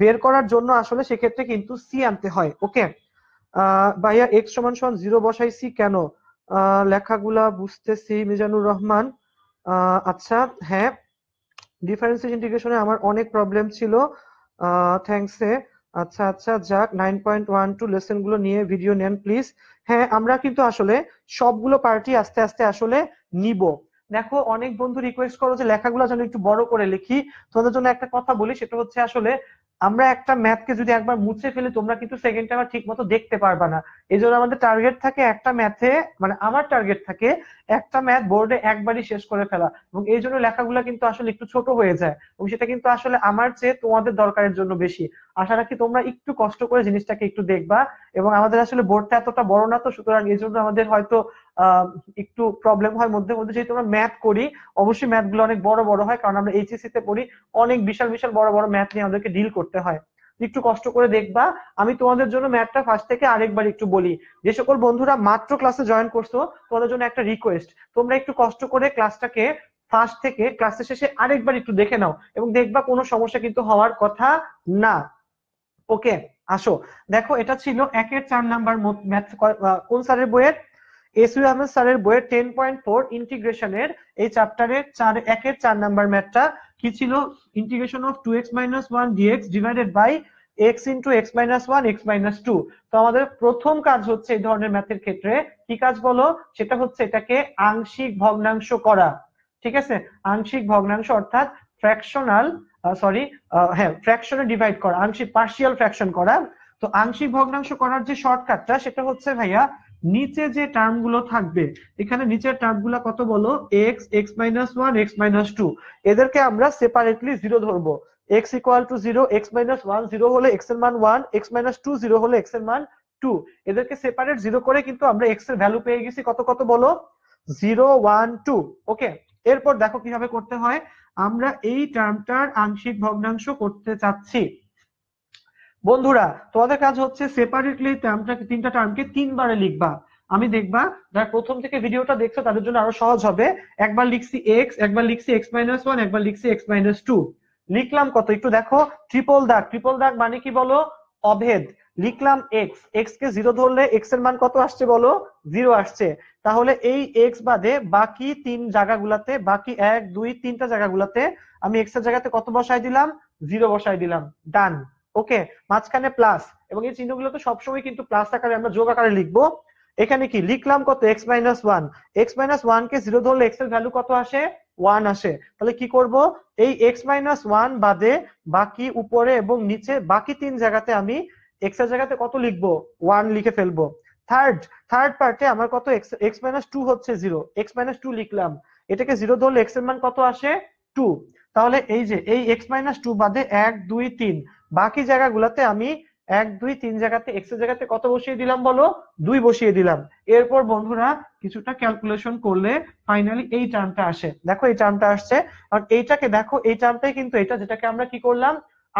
বের করার জন্য আসলে সেক্ষেত্রে কিন্তু সি আনতে হয় ওকে ভাইয়া এক্স সমান সমান জিরো বসাইছি কেন লেখাগুলা বুঝতেছি মিজানুর রহমান আচ্ছা হ্যাঁ ডিফারেন্সিয়াল ইন্টিগ্রেশনে আমার অনেক প্রবলেম ছিল থ্যাংকস এ আচ্ছা আচ্ছা যাক nine point one two lesson গুলো নিয়ে ভিডিও নেন প্লিজ হ্যাঁ আমরা কিন্তু আসলে সবগুলো পার্টি আস্তে আস্তে আসলে নিব দেখো অনেক বন্ধু রিকোয়েস্ট করো যে লেখাগুলো যেন একটু বড় করে লিখি তোমাদের জন্য একটা কথা বলি সেটা হচ্ছে আসলে আমরা একটা ম্যাথকে যদি একবার মুছে ফেলে তোমরা কিন্তু সেকেন্ড টাইম ঠিক মতো দেখতে পারবা না এই জন্য আমাদের টার্গেট থাকে একটা ম্যাথে মানে আমার টার্গেট থাকে একটা ম্যাথ বোর্ডে একবারই শেষ করে ফেলা এবং এই জন্য লেখাগুলো কিন্তু আসলে একটু ছোট হয়ে যায় এবং সেটা কিন্তু আসলে আমার চেয়ে তোমাদের দরকারের জন্য বেশি আশা রাখি তোমরা একটু কষ্ট করে জিনিসটাকে একটু দেখবা এবং আমাদের আসলে বোর্ডটা এতটা বড় না তো সুতরাং এই জন্য আমাদের হয়তো একটু প্রবলেম হয় মধ্যে মধ্যে যেহেতু আমরা ম্যাথ করি অবশ্যই ম্যাথ গুলো অনেক বড় বড় হয় কারণ আমরা এইচএসসি তে পড়ি অনেক বিশাল বিশাল বড় বড় ম্যাথ নিয়ে আমাদেরকে ডিল করতে হয় একটু কষ্ট করে দেখবা আমি তোমাদের জন্য ম্যাথটা ফার্স্ট থেকে আরেকবার একটু বলি যে সকল বন্ধুরা মাত্র ক্লাসে জয়েন করছো তোমাদের জন্য একটা রিকোয়েস্ট তোমরা একটু কষ্ট করে ক্লাসটাকে ফার্স্ট থেকে ক্লাসের শেষে আরেকবার একটু দেখে নাও এবং দেখবা কোনো সমস্যা কিন্তু হওয়ার কথা না ওকে আসো দেখো এটা ছিল একের চার নাম্বার ম্যাথ কোন স্যারের বইয়ের এসু আহমেদ স্যারের বইয়ের টেন পয়েন্ট ফোর ইন্টিগ্রেশনের এই চ্যাপ্টারের চার একের চার নাম্বার ম্যাথটা কি ছিল integration of two x minus one dx divided by x into x minus one x minus two তো আমাদের প্রথম কাজ হচ্ছে এই ধরনের ম্যাথের ক্ষেত্রে কি কাজ বলো সেটা হচ্ছে এটাকে আংশিক ভগ্নাংশ করা ঠিক আছে আংশিক ভগ্নাংশ অর্থাৎ ফ্র্যাকশনাল সরি হ্যাঁ ফ্র্যাকশনে ডিভাইড করা আংশিক পার্শিয়াল ফ্র্যাকশন করা তো আংশিক ভগ্নাংশ করার যে শর্টকাটটা সেটা হচ্ছে ভাইয়া নিচে যে টার্মগুলো থাকবে এখানে নিচের টার্মগুলো কত বলো x x minus one x minus two এদেরকে আমরা সেপারেটলি জিরো ধরবো x equal to zero x minus one zero হলে এক্স এর মান one x minus two zero হলে এক্স এর মান টু এদেরকে সেপারেট জিরো করে কিন্তু আমরা এক্স এর ভ্যালু পেয়ে গেছি কত কত বলো জিরো ওয়ান টু ওকে এরপর দেখো কিভাবে করতে হয় আমরা এই টার্মটার আংশিক ভগ্নাংশ করতে চাচ্ছি বন্ধুরা তোমাদের কাজ হচ্ছে সেপারেটলি টার্মটাকে তিনটা টার্মকে তিনবারে লিখবা আমি দেখবা যারা প্রথম থেকে ভিডিওটা দেখছো তাদের জন্য আরো সহজ হবে একবার লিখছি এক্স একবার লিখছি এক্স মাইনাস ওয়ান একবার লিখছি এক্স মাইনাস টু লিখলাম কত একটু দেখো ট্রিপল দাগ ট্রিপল দাগ মানে কি বলো অভেদ লিখলাম এক্স এক্স কে জিরো ধরলে এক্স এর মান কত আসছে বলো জিরো আসছে তাহলে এই এক্স বাদে বাকি তিন জায়গাগুলাতে বাকি এক দুই তিনটা জায়গাগুলাতে আমি এক্স এর জায়গাতে কত বসাই দিলাম জিরো বসাই দিলাম ডান ওকে মাঝখানে প্লাস এবং এই চিহ্নগুলো তো সবসময় কিন্তু প্লাস আকারে আমরা যোগ আকারে লিখবো এখানে কি লিখলাম কত x minus one x minus one কে জিরো ধরলে এক্স এর ভ্যালু কত আসে ওয়ান আসে তাহলে কি করব এই এক্স মাইনাস ওয়ান বাদে বাকি উপরে এবং নিচে বাকি তিন জায়গাতে আমি এক্স এর জায়গাতে কত লিখবো ওয়ান লিখে ফেলবো থার্ড থার্ড পার্টে আমার কত এক্স এক্স মাইনাস টু হচ্ছে জিরো এক্স মাইনাস টু লিখলাম এটাকে জিরো ধরলে এক্স এর মান কত আসে টু তাহলে এই যে এই এক্স মাইনাস টু বাদে এক দুই তিন বাকি জায়গাগুলোতে আমি এক দুই তিন জায়গাতে এক্সের জায়গাতে কত বসিয়ে দিলাম বলো দুই বসিয়ে দিলাম এরপর বন্ধুরা কিছুটা ক্যালকুলেশন করলে ফাইনালি এই টার্মটা আসে দেখো এই টার্মটা আসছে আর এইটাকে দেখো এই টার্মটাই কিন্তু এটা যেটাকে আমরা কি করলাম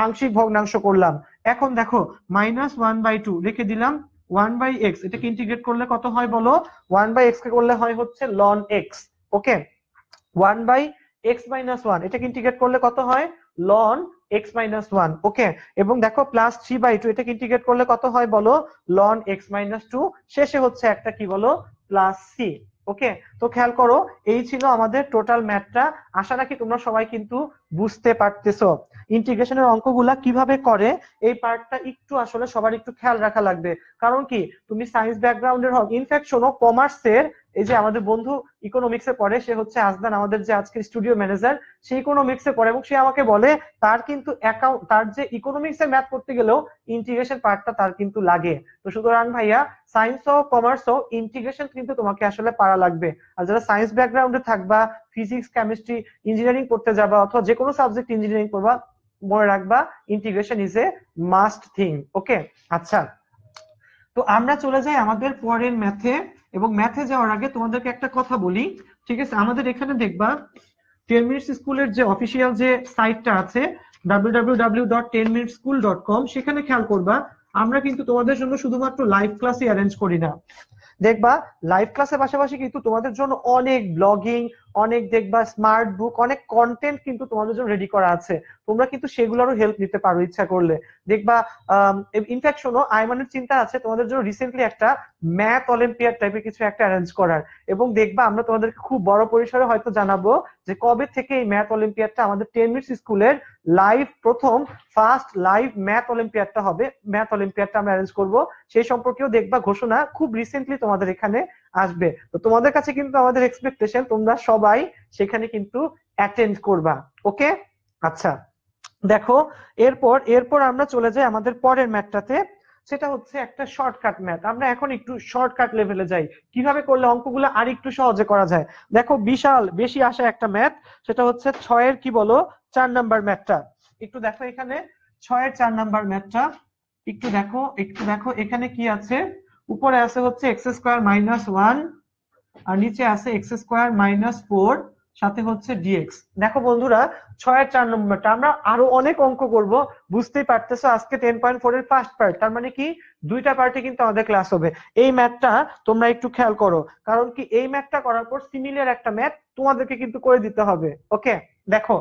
আংশিক ভগ্নাংশ করলাম এখন দেখো মাইনাস ওয়ান বাই টু লিখে দিলাম ওয়ান বাই এক্স এটাকে ইন্টিগ্রেট করলে কত হয় বলো ওয়ান বাই এক্স কে করলে হয় হচ্ছে ln x okay one by x minus one এটাকে ইন্টিগ্রেট করলে কত হয় ln x minus one okay এবং দেখো প্লাস থ্রি বাই টু এটাকে ইন্টিগ্রেট করলে কত হয় বলো লন এক্স মাইনাস টু শেষে হচ্ছে একটা কি বলো প্লাস সি ওকে তো খেয়াল করো এই ছিল আমাদের টোটাল ম্যাথটা আশা রাখি তোমরা সবাই কিন্তু বুঝতে পারতেছো ইন্টিগ্রেশনের অঙ্কগুলা কিভাবে করে এই পার্টটা একটু আসলে সবার একটু খেয়াল রাখা লাগবে কারণ কি তুমি সায়েন্স ব্যাকগ্রাউন্ডের হোক ইনফ্যাক্ট শোনো কমার্সের এই যে আমাদের বন্ধু ইকোনমিক্সে পড়ে সে হচ্ছে আসদান আমাদের যে আজকের স্টুডিও ম্যানেজার সে এ পড়ে এবং সে আমাকে বলে তার কিন্তু অ্যাকাউন্ট তার যে এর ম্যাথ করতে গেলেও ইন্টিগ্রেশন পার্টটা তার কিন্তু লাগে তো সুতরাং ভাইয়া সায়েন্স ও কমার্স ও ইন্টিগ্রেশন কিন্তু তোমাকে আসলে পারা লাগবে আর যারা সায়েন্স ব্যাকগ্রাউন্ডে থাকবা ফিজিক্স কেমিস্ট্রি ইঞ্জিনিয়ারিং করতে যাবা অথবা যে কোনো সাবজেক্ট ইঞ্জিনিয়ারিং করবা মনে রাখবা integration is a must thing okay আচ্ছা তো আমরা চলে যাই আমাদের পরের ম্যাথে এবং ম্যাথে যাওয়ার আগে তোমাদেরকে একটা কথা বলি ঠিক আছে আমাদের এখানে দেখবা টেন মিনিটস স্কুলের যে অফিসিয়াল যে সাইটটা আছে www.10minuteschool.com সেখানে খেয়াল করবা আমরা কিন্তু তোমাদের জন্য শুধুমাত্র লাইভ ক্লাসই অ্যারেঞ্জ করি না দেখবা লাইভ ক্লাসের পাশাপাশি কিন্তু তোমাদের জন্য অনেক ব্লগিং অনেক দেখবা স্মার্ট বুক অনেক কন্টেন্ট কিন্তু তোমাদের জন্য রেডি করা আছে তোমরা কিন্তু সেগুলোরও হেল্প নিতে পারো ইচ্ছা করলে দেখবা ইনফ্যাক্ট শোনো আইমানের চিন্তা আছে তোমাদের জন্য রিসেন্টলি একটা ম্যাথ অলিম্পিয়াড টাইপের কিছু একটা অ্যারেঞ্জ করার এবং দেখবা আমরা তোমাদেরকে খুব বড় পরিসরে হয়তো জানাবো যে কবে থেকে এই ম্যাথ অলিম্পিয়াডটা আমাদের টেন মিনিটস স্কুলের লাইভ প্রথম ফার্স্ট লাইভ ম্যাথ অলিম্পিয়াডটা হবে ম্যাথ অলিম্পিয়াডটা আমরা অ্যারেঞ্জ করবো সেই সম্পর্কেও দেখবা ঘোষণা খুব রিসেন্টলি তোমাদের এখানে আসবে তো তোমাদের কাছে কিন্তু আমাদের এক্সপেকটেশন তোমরা সবাই সেখানে কিন্তু অ্যাটেন্ড করবা ওকে আচ্ছা দেখো এরপর এরপর আমরা চলে যাই আমাদের পরের ম্যাটটাতে সেটা হচ্ছে একটা শর্টকাট ম্যাথ আমরা এখন একটু শর্টকাট লেভেলে যাই কিভাবে করলে অঙ্কগুলো আর একটু সহজে করা যায় দেখো বিশাল বেশি আসা একটা ম্যাথ সেটা হচ্ছে ছয়ের কি বলো চার নাম্বার ম্যাথটা একটু দেখো এখানে ছয়ের চার নাম্বার ম্যাথটা একটু দেখো একটু দেখো এখানে কি আছে উপরে আছে হচ্ছে এক্স স্কোয়ার মাইনাস ওয়ান আর নিচে আছে এক্স স্কোয়ার মাইনাস ফোর সাথে হচ্ছে ডিএক্স দেখো বন্ধুরা ছয়ের চার নম্বরটা আমরা আরো অনেক অঙ্ক করব বুঝতেই পারতেছো আজকে টেন পয়েন্ট ফোর এর ফার্স্ট পার্ট তার মানে কি দুইটা পার্টে কিন্তু আমাদের ক্লাস হবে এই ম্যাথটা তোমরা একটু খেয়াল করো কারণ কি এই ম্যাথটা করার পর সিমিলার একটা ম্যাথ তোমাদেরকে কিন্তু করে দিতে হবে ওকে দেখো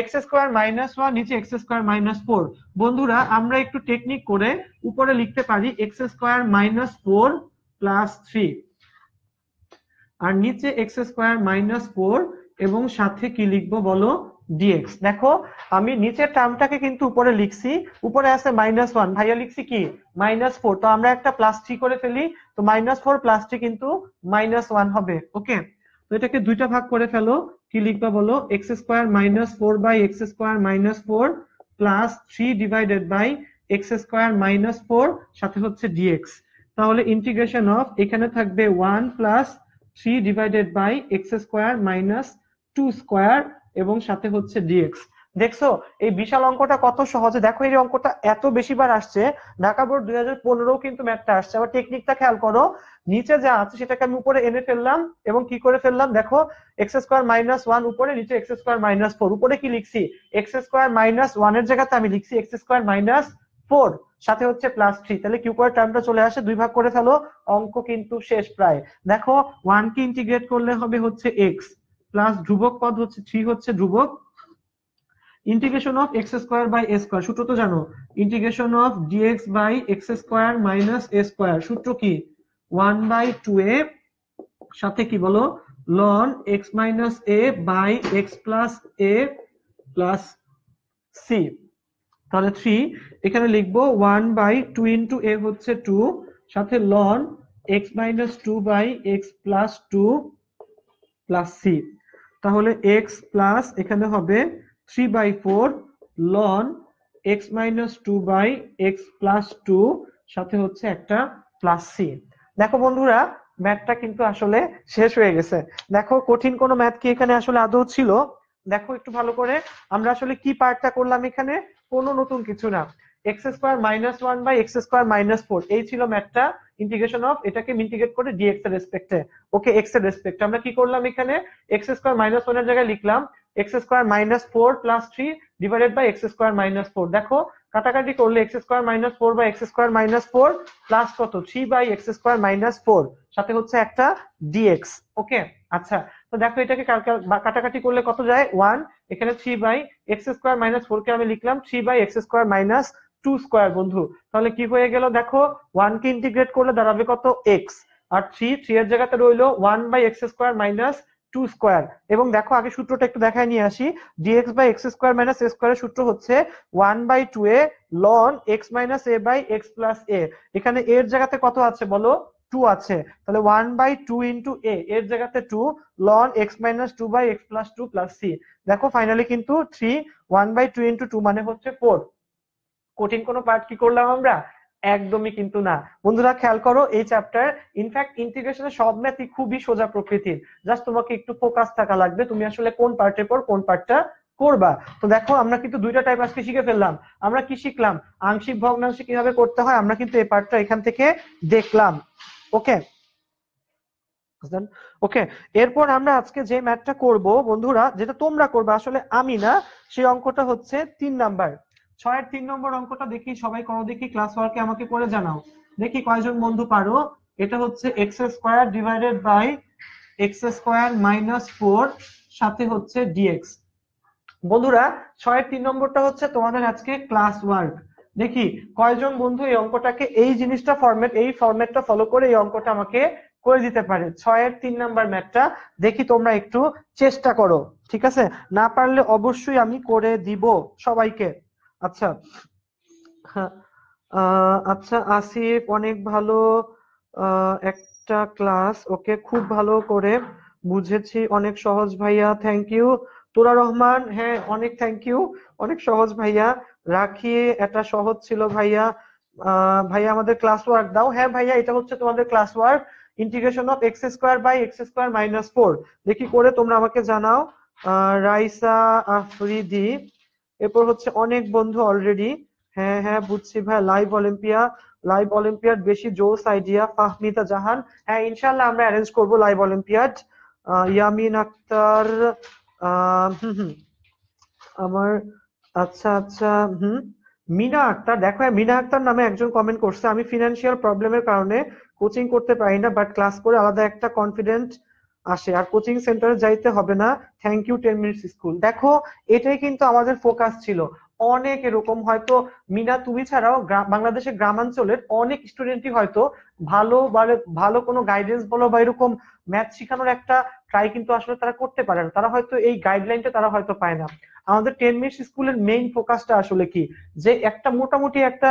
এক্স স্কোয়ার মাইনাস ওয়ান নিচে এক্স স্কোয়ার মাইনাস ফোর বন্ধুরা আমরা একটু টেকনিক করে উপরে লিখতে পারি x square minus four plus three আর নিচে এক্স স্কোয়ার মাইনাস ফোর এবং সাথে কি লিখব বলো ডিএক্স দেখো আমি নিচের টার্মটাকে কিন্তু উপরে লিখছি উপরে আছে মাইনাস ওয়ান ভাইয়া লিখছি কি মাইনাস ফোর তো আমরা একটা প্লাস থ্রি করে ফেলি তো মাইনাস ফোর প্লাস থ্রি কিন্তু মাইনাস ওয়ান হবে ওকে তো এটাকে দুইটা ভাগ করে ফেলো কি লিখবা বলো x 4 minus four by x square minus four plus three divided by x square minus four সাথে হচ্ছে ডিএক্স তাহলে ইন্টিগ্রেশন অফ এখানে থাকবে one plus three divided by x square minus two square এবং সাথে হচ্ছে ডিএক্স দেখছো এই বিশাল অঙ্কটা কত সহজে দেখো এই অঙ্কটা এত বেশি বার আসছে ঢাকা বোর্ড দুই হাজার পনেরো কিন্তু ম্যাথটা আসছে আবার টেকনিকটা খেয়াল করো নিচে যা আছে সেটাকে আমি উপরে এনে ফেললাম এবং কি করে ফেললাম দেখো এক্স স্কোয়ার মাইনাস ওয়ান উপরে নিচে এক্স স্কোয়ার মাইনাস ফোর উপরে কি লিখছি এক্স স্কোয়ার মাইনাস ওয়ান এর জায়গাতে আমি লিখছি এক্স স্কোয়ার মাইনাস ফোর সাথে হচ্ছে প্লাস থ্রি তাহলে কিউ করে টার্মটা চলে আসে দুই ভাগ করে ফেলো অঙ্ক কিন্তু শেষ প্রায় দেখো ওয়ান কে ইন্টিগ্রেট করলে হবে হচ্ছে এক্স প্লাস ধ্রুবক পদ হচ্ছে থ্রি হচ্ছে ধ্রুবক integration of x square by a square সূত্র তো জানো integration of dx by x square minus a square সূত্র কি ওয়ান বাই টু এ সাথে কি বলো ln x minus a by x plus a plus c তাহলে থ্রি এখানে লিখবো one by two into a হচ্ছে টু সাথে ln x minus two by x plus two plus c তাহলে এক্স প্লাস এখানে হবে three by four ln x minus two by x plus two সাথে হচ্ছে একটা প্লাস সি দেখো বন্ধুরা ম্যাথটা কিন্তু আসলে শেষ হয়ে গেছে দেখো কঠিন কোনো ম্যাথ কি এখানে আসলে আদৌ ছিল দেখো একটু ভালো করে আমরা আসলে কি পার্টটা করলাম এখানে কোনো নতুন কিছু না x square minus one by x square minus four এই ছিল ম্যাথটা ইন্টিগ্রেশন অফ এটাকে ইন্টিগ্রেট করে ডিএক্স এর রেসপেক্টে ওকে এক্স এর রেসপেক্টে আমরা কি করলাম এখানে এক্স স্কোয়ার মাইনাস ওয়ান এর জায়গায় লিখলাম x square minus four plus three divided by x square minus four দেখো কাটাকাটি করলে x square minus four by x square minus four plus কত three by x square minus four সাথে হচ্ছে একটা ডিএক্স ওকে আচ্ছা তো দেখো এটাকে কাটাকাটি করলে কত যায় ওয়ান এখানে three by x square minus four কে আমি লিখলাম three by x square minus two square বন্ধু তাহলে কি হয়ে গেল দেখো ওয়ান কে ইন্টিগ্রেট করলে দাঁড়াবে কত এক্স আর থ্রি থ্রি এর জায়গাতে রইলো one by x square minus two square এবং দেখো আগে সূত্রটা একটু দেখায় নিয়ে আসি dx by x square minus a স্কোয়ারের সূত্র হচ্ছে one by two a ln x minus a by x plus a এখানে এর জায়গাতে কত আছে বলো টু আছে তাহলে one by two into a এর জায়গাতে two ln x minus two by x plus two plus c দেখো ফাইনালি কিন্তু three one by two into two মানে হচ্ছে ফোর কঠিন কোনো পার্ট কি করলাম আমরা একদমই কিন্তু না বন্ধুরা খেয়াল করো এই চ্যাপ্টার ইনফ্যাক্ট ইন্টিগ্রেশনের সব ম্যাথই খুবই সোজা প্রকৃতির জাস্ট তোমাকে একটু ফোকাস থাকা লাগবে তুমি আসলে কোন পার্টের পর কোন পার্টটা করবা তো দেখো আমরা কিন্তু দুইটা টাইপ আজকে শিখে ফেললাম আমরা কি শিখলাম আংশিক ভগ্নাংশ কিভাবে করতে হয় আমরা কিন্তু এই পার্টটা এখান থেকে দেখলাম ওকে ওকে এরপর আমরা আজকে যে ম্যাথটা করব বন্ধুরা যেটা তোমরা করবে আসলে আমি না সেই অঙ্কটা হচ্ছে তিন নাম্বার ছয়ের তিন নম্বর অঙ্কটা দেখি সবাই করো দেখি ক্লাস ওয়ার্কে আমাকে করে জানাও দেখি কয়জন বন্ধু পারো এটা হচ্ছে x square divided by x square minus four সাথে হচ্ছে ডিএক্স বন্ধুরা ছয়ের তিন নম্বরটা হচ্ছে তোমাদের আজকে ক্লাস ওয়ার্ক দেখি কয়জন বন্ধু এই অঙ্কটাকে এই জিনিসটা ফরম্যাট এই ফরম্যাটটা ফলো করে এই অঙ্কটা আমাকে করে দিতে পারে ছয়ের তিন নাম্বার ম্যাটটা দেখি তোমরা একটু চেষ্টা করো ঠিক আছে না পারলে অবশ্যই আমি করে দিব সবাইকে আচ্ছা হ্যাঁ, আচ্ছা আসিফ অনেক ভালো একটা ক্লাস ওকে খুব ভালো করে বুঝেছি অনেক সহজ ভাইয়া থ্যাংক ইউ তোরা রহমান হ্যাঁ অনেক থ্যাংক ইউ অনেক সহজ ভাইয়া রাখি এটা সহজ ছিল ভাইয়া ভাইয়া আমাদের ক্লাস ওয়ার্ক দাও হ্যাঁ ভাইয়া এটা হচ্ছে তোমাদের class work integration of x square by x square minus four দেখি করে তোমরা আমাকে জানাও রাইসা আফরিদি এরপর হচ্ছে অনেক বন্ধু অলরেডি হ্যাঁ হ্যাঁ বুঝছি ভাই লাইভ অলিম্পিয়া লাইভ অলিম্পিয়াড বেশি জোস আইডিয়া ফাহমিদা জাহান হ্যাঁ ইনশাল্লাহ আমরা অ্যারেঞ্জ করব লাইভ অলিম্পিয়াড ইয়ামিন আক্তার আমার আচ্ছা আচ্ছা হুম মিনা আক্তার দেখো হ্যাঁ, মিনা আক্তার নামে একজন কমেন্ট করছে আমি ফিনান্সিয়াল প্রবলেমের কারণে কোচিং করতে পারি না বাট ক্লাস করে আলাদা একটা কনফিডেন্ট আসে আর কোচিং সেন্টারে যাইতে হবে না thank you ten minutes school দেখো এটাই কিন্তু আমাদের ফোকাস ছিল অনেক এরকম হয়তো মিনা তুমি ছাড়াও বাংলাদেশের গ্রামাঞ্চলের অনেক স্টুডেন্টই হয়তো ভালো ভালো কোনো গাইডেন্স বলো বা এরকম ম্যাথ শিখানোর একটা ট্রাই কিন্তু আসলে তারা করতে পারে না তারা হয়তো এই গাইডলাইনটা তারা হয়তো পায় না আমাদের টেন মিনিটস স্কুলের মেইন ফোকাসটা আসলে কি যে একটা মোটামুটি একটা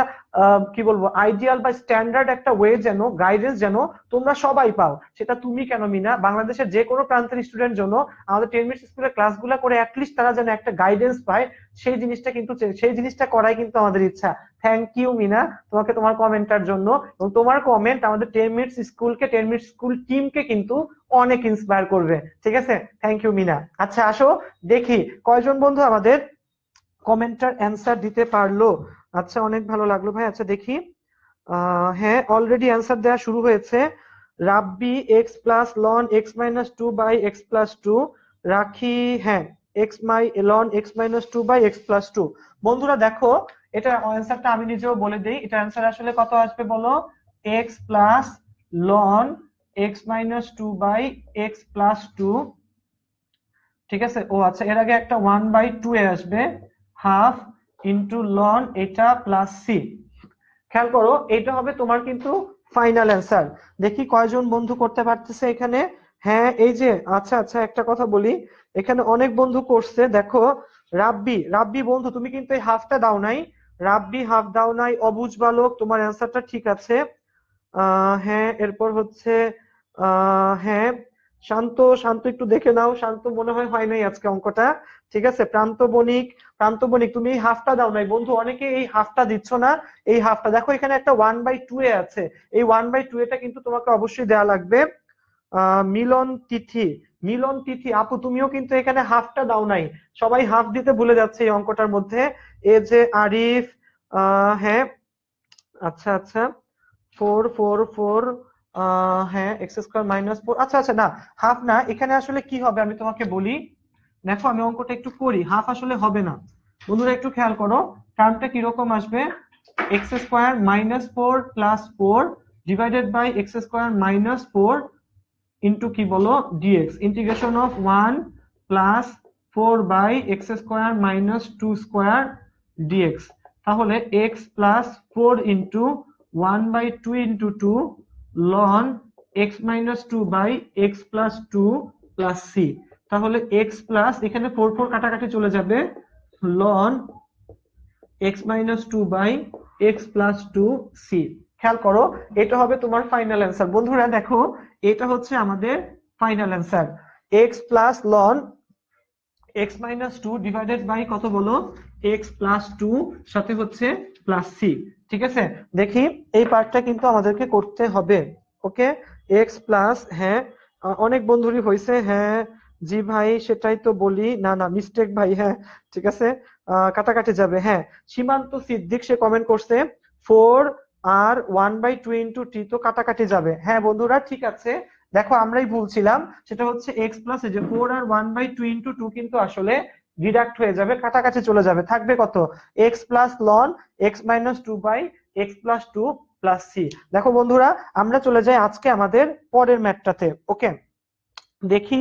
কি বলবো আইডিয়াল বা স্ট্যান্ডার্ড একটা ওয়ে যেন গাইডেন্স যেন তোমরা সবাই পাও সেটা তুমি কেন মিনা বাংলাদেশের যে কোনো প্রান্তের স্টুডেন্ট জন্য আমাদের টেন মিনিটস স্কুলের ক্লাসগুলো করে অ্যাটলিস্ট তারা যেন একটা গাইডেন্স পায় সেই জিনিসটা কিন্তু সেই জিনিসটা করাই কিন্তু আমাদের ইচ্ছা থ্যাংক ইউ মিনা তোমাকে তোমার কমেন্টটার জন্য এবং তোমার কমেন্ট আমাদের টেন মিনিটস স্কুলকে টেন মিনিটস স্কুল টিমকে কিন্তু অনেক ইন্সপায়ার করবে ঠিক আছে থ্যাংক ইউ মিনা আচ্ছা আসো দেখি কয়জন বন্ধু আমাদের কমেন্টার অ্যান্সার দিতে পারলো আচ্ছা অনেক ভালো লাগলো ভাই আচ্ছা দেখি হ্যাঁ অলরেডি অ্যান্সার দেওয়া শুরু হয়েছে Rabbi x plus ln x minus two by x plus two রাখি হ্যাঁ x my ln x minus two by x plus two বন্ধুরা দেখো এটা অ্যান্সারটা আমি নিজেও বলে দিই এটা অ্যান্সার আসলে কত আসবে বলো x plus ln x minus two by x plus two ঠিক আছে ও আচ্ছা এর আগে একটা ওয়ান বাই টু এ আসবে হাফ ইন্টু লন এটা প্লাস সি খেয়াল করো এটা হবে তোমার কিন্তু ফাইনাল অ্যান্সার দেখি কয়জন বন্ধু করতে পারতেছে এখানে হ্যাঁ এই যে আচ্ছা আচ্ছা একটা কথা বলি এখানে অনেক বন্ধু করছে দেখো রাব্বি রাব্বি বন্ধু তুমি কিন্তু এই হাফটা দাও নাই রাব্বি হাফ দাও নাই অবুজ বালক তোমার অ্যান্সারটা ঠিক আছে হ্যাঁ এরপর হচ্ছে হ্যাঁ শান্ত শান্ত একটু দেখে নাও শান্ত মনে হয় হয় নাই আজকে অঙ্কটা ঠিক আছে প্রান্ত বণিক প্রান্ত বণিক তুমি এই হাফটা দাও নাই বন্ধু অনেকে এই হাফটা দিচ্ছ না এই হাফটা দেখো এখানে একটা ওয়ান বাই টু এ আছে এই ওয়ান বাই টু এটা কিন্তু তোমাকে অবশ্যই দেওয়া লাগবে মিলন তিথি মিলন তিথি আপু তুমিও কিন্তু এখানে হাফটা দাও নাই সবাই হাফ দিতে ভুলে যাচ্ছে এই অঙ্কটার মধ্যে এ যে আরিফ হ্যাঁ আচ্ছা আচ্ছা ফোর ফোর ফোর হ্যাঁ এক্স স্কোয়ার মাইনাস ফোর আচ্ছা আচ্ছা না হাফ না এখানে আসলে কি হবে আমি তোমাকে বলি দেখো আমি অঙ্কটা একটু করি হাফ আসলে হবে না বন্ধুরা একটু খেয়াল করো টার্মটা কিরকম আসবে x square minus four plus four divided by x square minus four into কি বলো dx integration of one plus four by x square minus two square dx তাহলে x plus four into one by two into two ln x minus two by x plus two plus c তাহলে এক্স প্লাস এখানে ফোর ফোর কাটাকাটি চলে যাবে ln x minus two by x plus two C খেয়াল করো এটা হবে তোমার ফাইনাল অ্যান্সার বন্ধুরা দেখো এটা হচ্ছে আমাদের final answer x plus ln x minus two divided by কত বলো এক্স প্লাস টু সাথে হচ্ছে প্লাস সি ঠিক আছে দেখি এই পার্টটা কিন্তু আমাদেরকে করতে হবে ওকে এক্স প্লাস হ্যাঁ অনেক বন্ধুরই হয়েছে হ্যাঁ জি ভাই সেটাই তো বলি না না মিস্টেক ভাই হ্যাঁ ঠিক আছে কাটাকাটি যাবে হ্যাঁ সীমান্ত সিদ্দিক সে কমেন্ট করছে ফোর আর one by two into t তো কাটাকাটি যাবে হ্যাঁ বন্ধুরা ঠিক আছে দেখো আমরাই ভুলছিলাম সেটা হচ্ছে এক্স প্লাস যে ফোর আর one by two into two কিন্তু আসলে ডিডাক্ট হয়ে যাবে কাছাকাছি চলে যাবে থাকবে কত x plus ln x minus two by x plus two plus c দেখো বন্ধুরা আমরা চলে যাই আজকে আমাদের পরের ম্যাটটাতে ওকে দেখি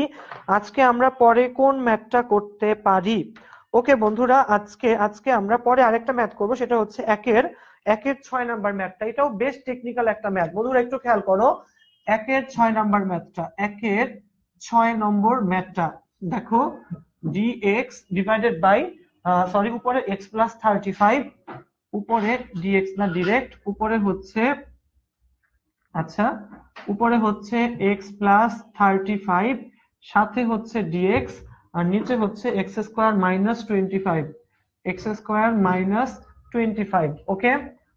আজকে আমরা পরে কোন ম্যাটটা করতে পারি ওকে বন্ধুরা আজকে আজকে আমরা পরে আরেকটা ম্যাথ করব সেটা হচ্ছে একের একের ছয় নাম্বার ম্যাথটা এটাও বেশ টেকনিক্যাল একটা ম্যাথ বন্ধুরা একটু খেয়াল করো একের ছয় নাম্বার ম্যাথটা একের ছয় নম্বর ম্যাথটা দেখো dx ডিভাইডেড বাই সরি উপরে x প্লাস থার্টি ফাইভ উপরে ডিএক্স না ডিরেক্ট উপরে হচ্ছে আচ্ছা উপরে হচ্ছে x প্লাস থার্টি ফাইভ সাথে হচ্ছে dx আর নিচে হচ্ছে x square minus twenty five x square minus twenty five okay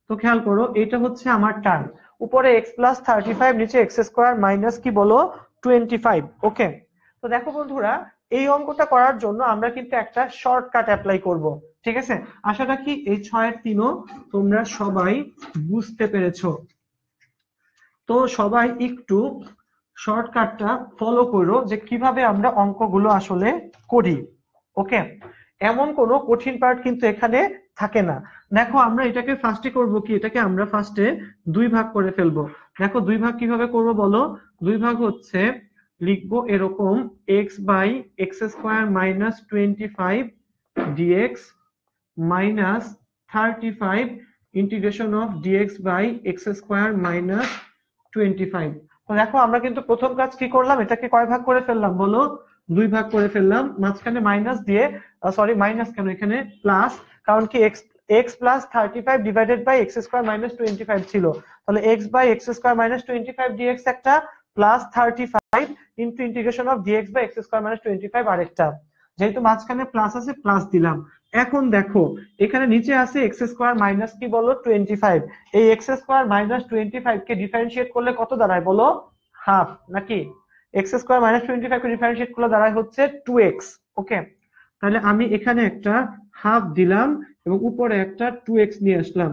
তো খেয়াল করো এটা হচ্ছে আমার টার্ম উপরে এক্স প্লাস থার্টি ফাইভ নিচে এক্স স্কোয়ার মাইনাস কি বলো টোয়েন্টি ফাইভ ওকে তো দেখো বন্ধুরা এই অঙ্কটা করার জন্য আমরা কিন্তু একটা শর্টকাট অ্যাপ্লাই করব ঠিক আছে আশা রাখি এই ছয়ের তিনও তোমরা সবাই বুঝতে পেরেছো তো সবাই একটু শর্টকাটটা ফলো করো যে কিভাবে আমরা অঙ্কগুলো আসলে করি ওকে এমন কোনো কঠিন পার্ট কিন্তু এখানে থাকে না দেখো আমরা এটাকে ফার্স্টে করব কি এটাকে আমরা ফার্স্টে দুই ভাগ করে ফেলবো দেখো দুই ভাগ কিভাবে করব বলো দুই ভাগ হচ্ছে লিখবো এরকম x by x square minus twenty five dx minus thirty five integration of dx by x square minus twenty five তো দেখো আমরা কিন্তু প্রথম কাজ কি করলাম এটাকে কয় ভাগ করে ফেললাম বলো দুই ভাগ করে ফেললাম মাঝখানে মাইনাস দিয়ে সরি মাইনাস কেন এখানে প্লাস কারণ কি x x plus thirty five divided by x square minus twenty five ছিল তাহলে x by x square minus twenty five dx একটা plus thirty five into integration of dx by x square minus twenty five আরেকটা যেহেতু মাঝখানে প্লাস আছে প্লাস দিলাম এখন দেখো এখানে নিচে আছে এক্স স্কোয়ার মাইনাস কি বলো টোয়েন্টি ফাইভ এই x square minus twenty five কে ডিফারেন্সিয়েট করলে কত দাঁড়ায় বলো হাফ নাকি x square minus twenty five কে ডিফারেন্সিয়েট করলে দাঁড়ায় হচ্ছে টু এক্স ওকে তাহলে আমি এখানে একটা হাফ দিলাম এবং উপরে একটা টু এক্স নিয়ে আসলাম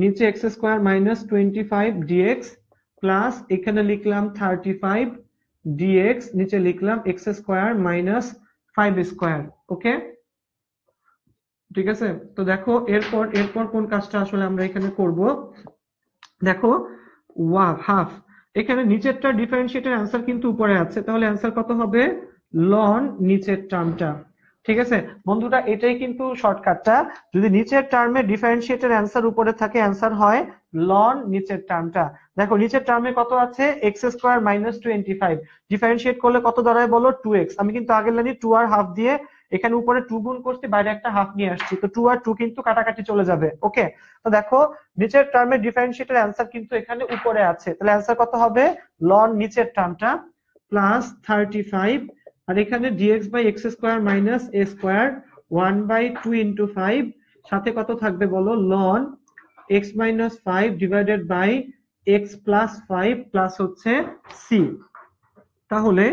নিচে x square minus twenty five dx plus এখানে লিখলাম থার্টি ফাইভ ডিএক্স নিচে লিখলাম x square minus five square okay ঠিক আছে তো দেখো এরপর এরপর কোন কাজটা আসলে আমরা এখানে করব দেখো ওয়া হাফ এখানে নিচেরটা ডিফারেন্সিয়েটের অ্যান্সার কিন্তু উপরে আছে তাহলে অ্যান্সার কত হবে লন নিচের টার্মটা ঠিক আছে বন্ধুরা এটাই কিন্তু শর্টকাটটা যদি নিচের টার্মে ডিফারেন্সিয়েটের অ্যান্সার উপরে থাকে অ্যান্সার হয় লন নিচের টার্মটা দেখো নিচের টার্মে কত আছে x square minus twenty five differentiate করলে কত দাঁড়ায় বলো টু এক্স আমি কিন্তু আগের লাইনে টু আর হাফ দিয়ে এখানে উপরে টু গুণ করছি বাইরে একটা হাফ নিয়ে আসছি তো টু আর টু কিন্তু কাটাকাটি চলে যাবে ওকে তো দেখো নিচের টার্মে ডিফারেন্সিয়েটের অ্যান্সার কিন্তু এখানে উপরে আছে তাহলে অ্যান্সার কত হবে লন নিচের টার্মটা প্লাস থার্টি ফাইভ আর এখানে dx by x square minus a square one by two into five সাথে কত থাকবে বলো ln x minus five divided by x plus five plus হচ্ছে সি তাহলে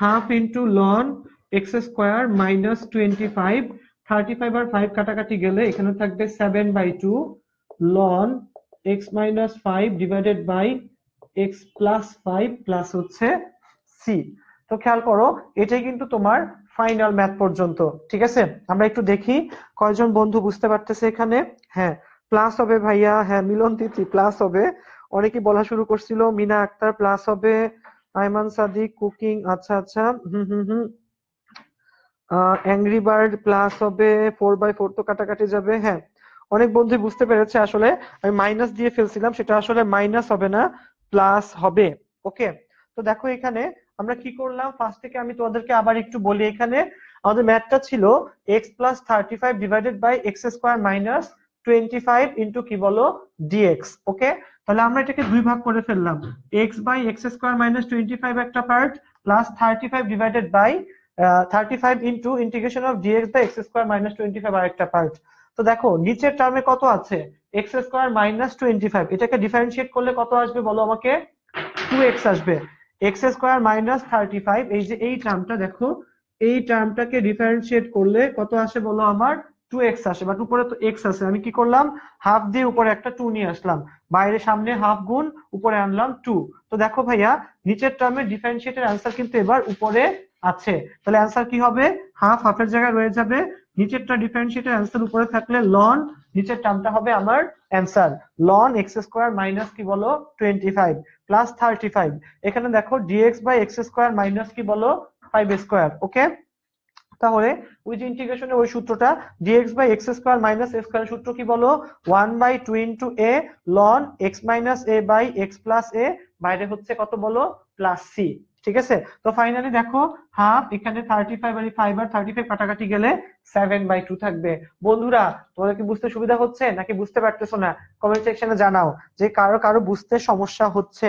half into ln x square minus twenty five thirty five আর ফাইভ কাটাকাটি গেলে এখানে থাকবে seven by two ln x minus five divided by x plus five plus হচ্ছে সি তো খেয়াল করো এটাই কিন্তু তোমার ফাইনাল ম্যাথ পর্যন্ত ঠিক আছে আমরা একটু দেখি কয়জন বন্ধু বুঝতে পারতেছে এখানে হ্যাঁ প্লাস হবে ভাইয়া হ্যাঁ মিলন তিথি প্লাস হবে অনেকে বলা শুরু করছিল মিনা আক্তার প্লাস হবে আইমান সাদিক কুকিং আচ্ছা আচ্ছা হুম হুম হুম অ্যাংরি বার্ড প্লাস হবে ফোর বাই ফোর তো কাটাকাটি যাবে হ্যাঁ অনেক বন্ধু বুঝতে পেরেছে আসলে আমি মাইনাস দিয়ে ফেলছিলাম সেটা আসলে মাইনাস হবে না প্লাস হবে ওকে তো দেখো এখানে আমরা কি করলাম ফার্স্ট থেকে আমি তোমাদেরকে আবার একটু বলি এখানে আমাদের ম্যাথটা ছিল x plus thirty five divided by x square minus twenty five into কি বলো ডিএক্স ওকে তাহলে আমরা এটাকে দুই ভাগ করে ফেললাম x by x square minus twenty five একটা part plus thirty five divided by thirty five into integration of dx by x square minus twenty five আর একটা পার্ট তো দেখো নিচের টার্মে কত আছে x square minus twenty five এটাকে ডিফারেন্সিয়েট করলে কত আসবে বলো আমাকে টু এক্স আসবে x square minus thirty five এই যে এই টার্মটা দেখো এই টার্মটাকে ডিফারেন্সিয়েট করলে কত আসে বলো আমার টু এক্স আসে বাট উপরে তো এক্স আছে আমি কি করলাম হাফ দিয়ে উপরে একটা টু নিয়ে আসলাম বাইরে সামনে হাফ গুণ উপরে আনলাম টু তো দেখো ভাইয়া নিচের টার্মে ডিফারেন্সিয়েটের অ্যান্সার কিন্তু এবার উপরে আছে তাহলে অ্যান্সার কি হবে হাফ হাফের জায়গায় রয়ে যাবে নিচেরটা ডিফারেন্সিয়েটের অ্যান্সার উপরে থাকলে লন নিচের টার্মটা হবে আমার answer ln x square minus কি বলো twenty five plus thirty five এখানে দেখো dx by x square minus কি বলো ফাইভ স্কোয়ার ওকে তাহলে ওই যে ইন্টিগ্রেশনের ওই সূত্রটা dx by x square minus a square সূত্র কি বলো one by two into a ln x minus a by x plus a বাইরে হচ্ছে কত বলো প্লাস সি ঠিক আছে তো ফাইনালি দেখো হাফ এখানে থার্টি ফাইভ আর ফাইভ আর থার্টি ফাইভ কাটাকাটি গেলে সেভেন বাই টু থাকবে বন্ধুরা তোমাদের কি বুঝতে সুবিধা হচ্ছে নাকি বুঝতে পারতেছো না কমেন্ট সেকশনে জানাও যে কারো কারো বুঝতে সমস্যা হচ্ছে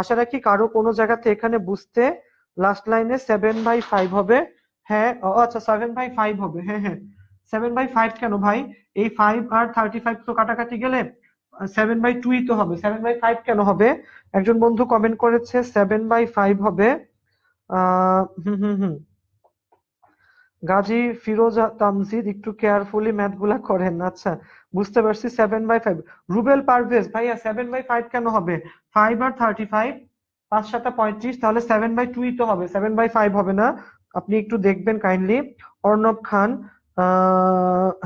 আশা রাখি কারো কোনো জায়গাতে এখানে বুঝতে লাস্ট লাইনে সেভেন বাই ফাইভ হবে হ্যাঁ ও আচ্ছা সেভেন বাই ফাইভ হবে হ্যাঁ হ্যাঁ সেভেন বাই ফাইভ কেন ভাই এই ফাইভ আর থার্টি ফাইভ তো কাটাকাটি গেলে সেভেন বাই টুই তো হবে সেভেন বাই ফাইভ কেন হবে একজন বন্ধু কমেন্ট করেছে সেভেন বাই ফাইভ হবে হুম হুম হুম গাজী ফিরোজ তামজিদ একটু কেয়ারফুলি ম্যাথ গুলা করেন আচ্ছা বুঝতে পারছি seven by five Rubel Parvez ভাইয়া সেভেন বাই ফাইভ কেন হবে ফাইভ আর থার্টি ফাইভ পাঁচ সাতা পঁয়ত্রিশ তাহলে সেভেন বাই টুই তো হবে সেভেন বাই ফাইভ হবে না আপনি একটু দেখবেন কাইন্ডলি অর্ণব খান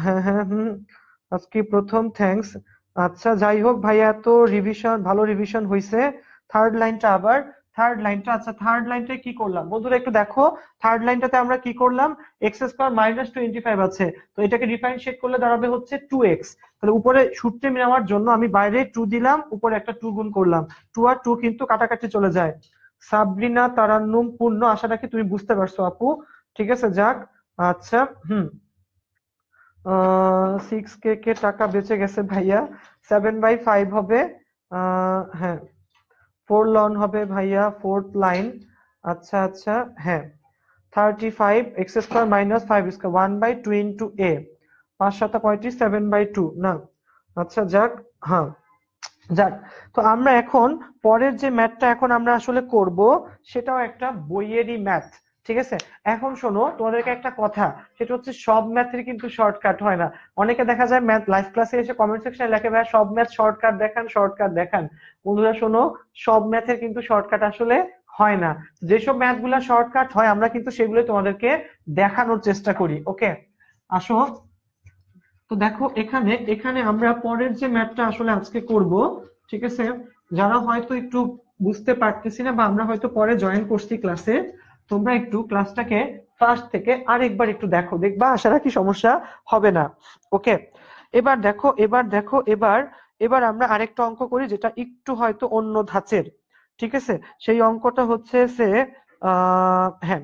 হ্যাঁ হ্যাঁ হুম আজকে প্রথম থ্যাংকস আচ্ছা যাই হোক ভাইয়া তো রিভিশন ভালো রিভিশন হয়েছে থার্ড লাইনটা আবার থার্ড লাইনটা আচ্ছা থার্ড লাইনটা কি করলাম বন্ধুরা একটু দেখো থার্ড লাইনটাতে আমরা কি করলাম x square minus twenty five আছে তো এটাকে ডিফারেন্সিয়েট করলে দাঁড়াবে হচ্ছে টু এক্স তাহলে উপরে সূত্রে নেওয়ার জন্য আমি বাইরে টু দিলাম উপরে একটা 2 গুণ করলাম টু আর টু কিন্তু কাটাকাটি চলে যায় সাবরিনা তারান্নুম পূর্ণ আশা রাখি তুমি বুঝতে পারছো আপু ঠিক আছে যাক আচ্ছা হুম সিক্স কে কে টাকা বেঁচে গেছে ভাইয়া সেভেন বাই ফাইভ হবে হ্যাঁ ফোর লন হবে ভাইয়া ফোর্থ লাইন আচ্ছা আচ্ছা হ্যাঁ thirty five x square minus five square one by two into a পাঁচ সাতা পঁয়ত্রিশ সেভেন বাই টু না আচ্ছা যাক হ্যাঁ যাক তো আমরা এখন পরের যে ম্যাথটা এখন আমরা আসলে করব সেটাও একটা বইয়েরই ম্যাথ ঠিক আছে এখন শোনো তোমাদেরকে একটা কথা সেটা হচ্ছে সব ম্যাথের কিন্তু শর্টকাট হয় না অনেকে দেখা যায় ম্যাথ লাইভ ক্লাসে এসে কমেন্ট সেকশনে লেখে ভাই সব ম্যাথ শর্টকাট দেখান শর্টকাট দেখান বন্ধুরা শোনো সব ম্যাথের কিন্তু শর্টকাট আসলে হয় না যেসব ম্যাথ গুলা শর্টকাট হয় আমরা কিন্তু সেগুলো তোমাদেরকে দেখানোর চেষ্টা করি ওকে আসো তো দেখো এখানে এখানে আমরা পরের যে ম্যাথটা আসলে আজকে করব ঠিক আছে যারা হয়তো একটু বুঝতে পারতেছি না বা আমরা হয়তো পরে জয়েন করছি ক্লাসে তোমরা একটু ক্লাসটাকে ফার্স্ট থেকে আরেকবার একটু দেখো দেখবা আশা রাখি সমস্যা হবে না ওকে এবার দেখো এবার দেখো এবার এবার আমরা আরেকটা অঙ্ক করি যেটা একটু হয়তো অন্য ধাঁচের ঠিক আছে সেই অঙ্কটা হচ্ছে সে হ্যাঁ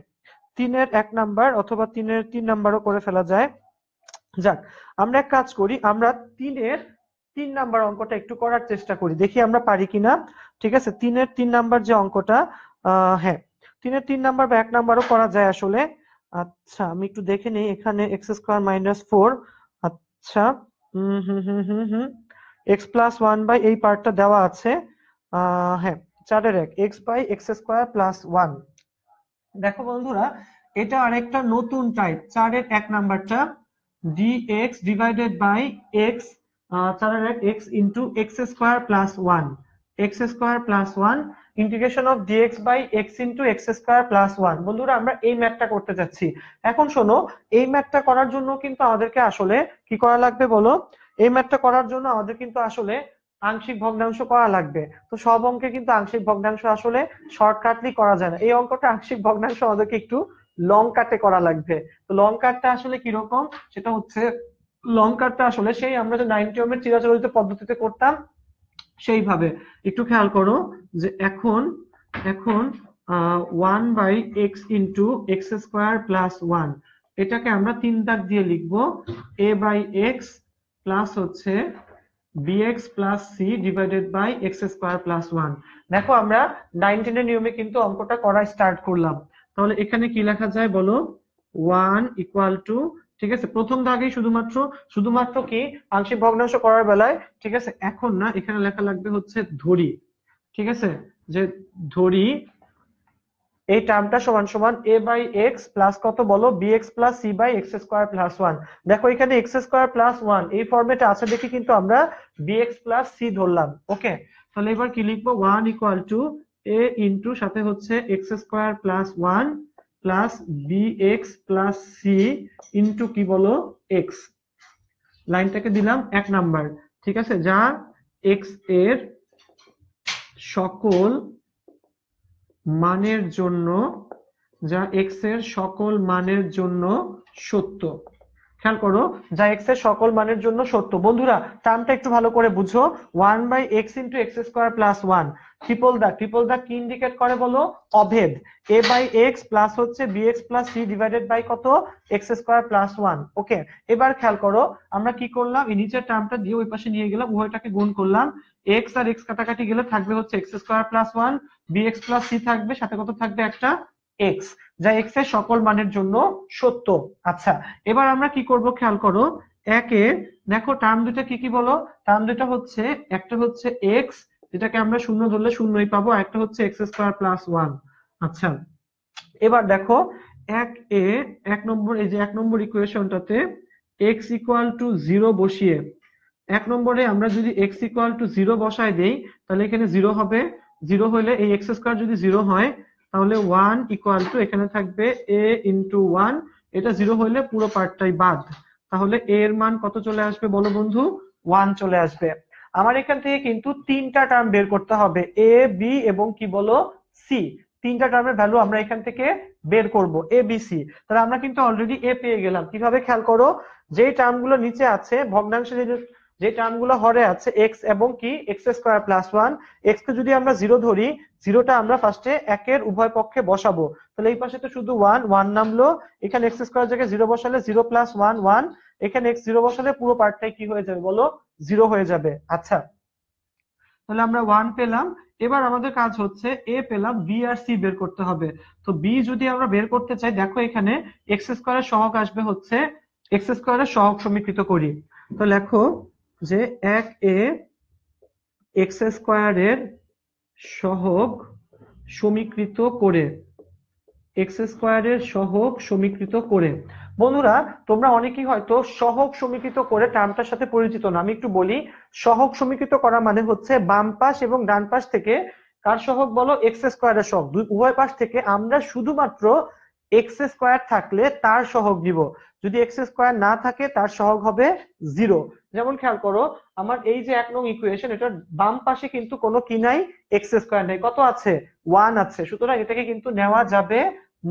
তিনের এক নাম্বার অথবা তিনের তিন নাম্বারও করে ফেলা যায় যাক আমরা এক কাজ করি আমরা তিনের তিন নাম্বার অঙ্কটা একটু করার চেষ্টা করি দেখি আমরা পারি কিনা ঠিক আছে তিনের তিন নাম্বার যে অঙ্কটা হ্যাঁ তিনের তিন নাম্বার বা এক নাম্বারও করা যায় আসলে আচ্ছা আমি একটু দেখে নিই এখানে এক্স স্কোয়ার মাইনাস ফোর আচ্ছা হুম হুম হুম হুম হুম এক্স প্লাস ওয়ান বাই এই পার্টটা দেওয়া আছে হ্যাঁ চারের এক x by x square plus one দেখো বন্ধুরা এটা আরেকটা নতুন টাইপ চারের এক নাম্বারটা dx divided by x চারের এক x into x square plus one x square plus one integration of dx by x into x square plus one বন্ধুরা আমরা এই ম্যাথটা করতে যাচ্ছি এখন শোনো এই ম্যাথটা করার জন্য কিন্তু আমাদেরকে আসলে কি করা লাগবে বলো এই ম্যাথটা করার জন্য আমাদের কিন্তু আসলে আংশিক ভগ্নাংশ করা লাগবে তো সব অঙ্কে কিন্তু আংশিক ভগ্নাংশ আসলে শর্টকাটলি করা যায় না এই অঙ্কটা আংশিক ভগ্নাংশ আমাদেরকে একটু লং কাটে করা লাগবে তো লং কাটটা আসলে কিরকম সেটা হচ্ছে লং কাটটা আসলে সেই আমরা যে নাইনটি ওমের চিরাচরিত পদ্ধতিতে করতাম সেইভাবে একটু খেয়াল করো যে এখন এখন one by x into x square plus one এটাকে আমরা তিন দাগ দিয়ে লিখব এ বাই এক্স প্লাস হচ্ছে bx plus c divided by x square plus one দেখো আমরা নাইনটিনের নিয়মে কিন্তু অঙ্কটা করা স্টার্ট করলাম তাহলে এখানে কি লেখা যায় বলো ওয়ান ইকুয়াল টু ঠিক আছে প্রথম দাগেই শুধুমাত্র শুধুমাত্র কি আংশিক ভগ্নাংশ করার বেলায় ঠিক আছে এখন না এখানে লেখা লাগবে হচ্ছে ধরি ঠিক আছে যে ধরি এই টার্মটা সমান সমান এ বাই এক্স প্লাস কত বলো b x plus c by x square plus one দেখো এখানে এক্স স্কোয়ার প্লাস ওয়ান এই ফর্মেটে আছে দেখে কিন্তু আমরা বি এক্স প্লাস সি ধরলাম ওকে তাহলে এবার কি লিখবো one equal to a into সাথে হচ্ছে x square plus one plus b x plus c into কি বলো এক্স লাইনটাকে দিলাম এক নাম্বার ঠিক আছে যা এক্স এর সকল মানের জন্য যা এক্স এর সকল মানের জন্য সত্য খেয়াল করো যা এক্স এর সকল মানের জন্য সত্য বন্ধুরা টার্মটা একটু ভালো করে বুঝো one by x into x square plus one triple দা ট্রিপল দা কি ইন্ডিকেট করে বলো অভেদ এ বাই এক্স প্লাস হচ্ছে b x plus c divided by কত x square plus one okay এবার খেয়াল করো আমরা কি করলাম এই নিচের টার্মটা দিয়ে ওই পাশে নিয়ে গেলাম উভয়টাকে গুণ করলাম এক্স আর এক্স কাটাকাটি গেলে থাকবে হচ্ছে x square plus one b x plus c থাকবে সাথে কত থাকবে একটা এক্স যা এক্স এর সকল মানের জন্য সত্য আচ্ছা এবার আমরা কি করব খেয়াল করো একে দেখো টার্ম দুটা কি কি বলো টার্ম দুটা হচ্ছে একটা হচ্ছে এক্স যেটাকে আমরা শূন্য ধরলে শূন্যই পাবো একটা হচ্ছে এক্স স্কোয়ার প্লাস ওয়ান আচ্ছা এবার দেখো এক এ এক নম্বর এই যে এক নম্বর ইকুয়েশনটাতে এক্স ইকুয়াল টু জিরো বসিয়ে এক নম্বরে আমরা যদি এক্স ইকুয়াল টু জিরো বসায় দেই তাহলে এখানে জিরো হবে জিরো হলে এই এক্স স্কোয়ার যদি জিরো হয় তাহলে ওয়ান ইকুয়াল টু এখানে থাকবে এ ইন্টু ওয়ান এটা জিরো হইলে পুরো পার্টটাই বাদ তাহলে এ এর মান কত চলে আসবে বলো বন্ধু ওয়ান চলে আসবে আমার এখান থেকে কিন্তু তিনটা টার্ম বের করতে হবে এ বি এবং কি বলো সি তিনটা টার্মের ভ্যালু আমরা এখান থেকে বের করব এ বি সি তাহলে আমরা কিন্তু অলরেডি এ পেয়ে গেলাম কিভাবে খেয়াল করো যে টার্মগুলো নিচে আছে ভগ্নাংশে যে যে টার্মগুলো হরে আছে এক্স এবং কি x square plus one x কে যদি আমরা জিরো ধরি জিরোটা আমরা ফার্স্টে একের উভয় পক্ষে বসাবো তাহলে এই পাশে তো শুধু ওয়ান ওয়ান নামলো এখানে এক্স স্কোয়ার জায়গায় জিরো বসালে জিরো প্লাস ওয়ান ওয়ান এখানে এক্স জিরো বসালে পুরো পার্টটাই কি হয়ে যাবে বলো জিরো হয়ে যাবে আচ্ছা তাহলে আমরা ওয়ান পেলাম এবার আমাদের কাজ হচ্ছে এ পেলাম বি আর সি বের করতে হবে তো বি যদি আমরা বের করতে চাই দেখো এখানে এক্স স্কোয়ারের সহগ আসবে হচ্ছে এক্স স্কোয়ারের সহগ সমীকৃত করি তো লেখো যে এক এ এক্স স্কোয়ারের সহগ সমীকৃত করে এক্স স্কোয়ারের সহগ সমীকৃত করে বন্ধুরা তোমরা অনেকেই হয়তো সহগ সমীকৃত করে টার্মটার সাথে পরিচিত না আমি একটু বলি সহগ সমীকৃত করা মানে হচ্ছে বাম পাশ এবং ডান পাশ থেকে কার সহগ বলো এক্স স্কোয়ারের সহগ উভয় পাশ থেকে আমরা শুধুমাত্র এক্স স্কোয়ার থাকলে তার সহগ দিব যদি এক্স স্কোয়ার না থাকে তার সহগ হবে জিরো যেমন খেয়াল করো আমার এই যে এক নং ইকুয়েশন এটার বাম পাশে কিন্তু কোনো কি নাই এক্স স্কোয়ার নেই কত আছে ওয়ান আছে সুতরাং এটাকে কিন্তু নেওয়া যাবে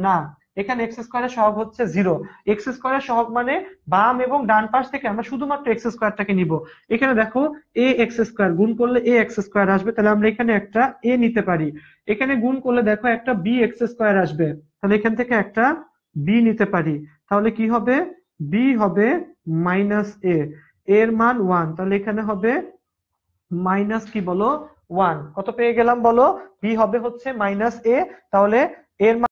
না এখানে এক্স স্কোয়ারের সহগ হচ্ছে জিরো এক্স স্কোয়ারের সহগ মানে বাম এবং ডান পাশ থেকে আমরা শুধুমাত্র এক্স স্কোয়ারটাকে নিব এখানে দেখো এ এক্স স্কোয়ার গুণ করলে এ এক্স স্কোয়ার আসবে তাহলে আমরা এখানে একটা এ নিতে পারি এখানে গুণ করলে দেখো একটা বি এক্স স্কোয়ার আসবে তাহলে এখান থেকে একটা বি নিতে পারি তাহলে কি হবে বি হবে মাইনাস এ এর মান ওয়ান তাহলে এখানে হবে মাইনাস কি বলো ওয়ান কত পেয়ে গেলাম বলো বি হবে হচ্ছে মাইনাস এ তাহলে এর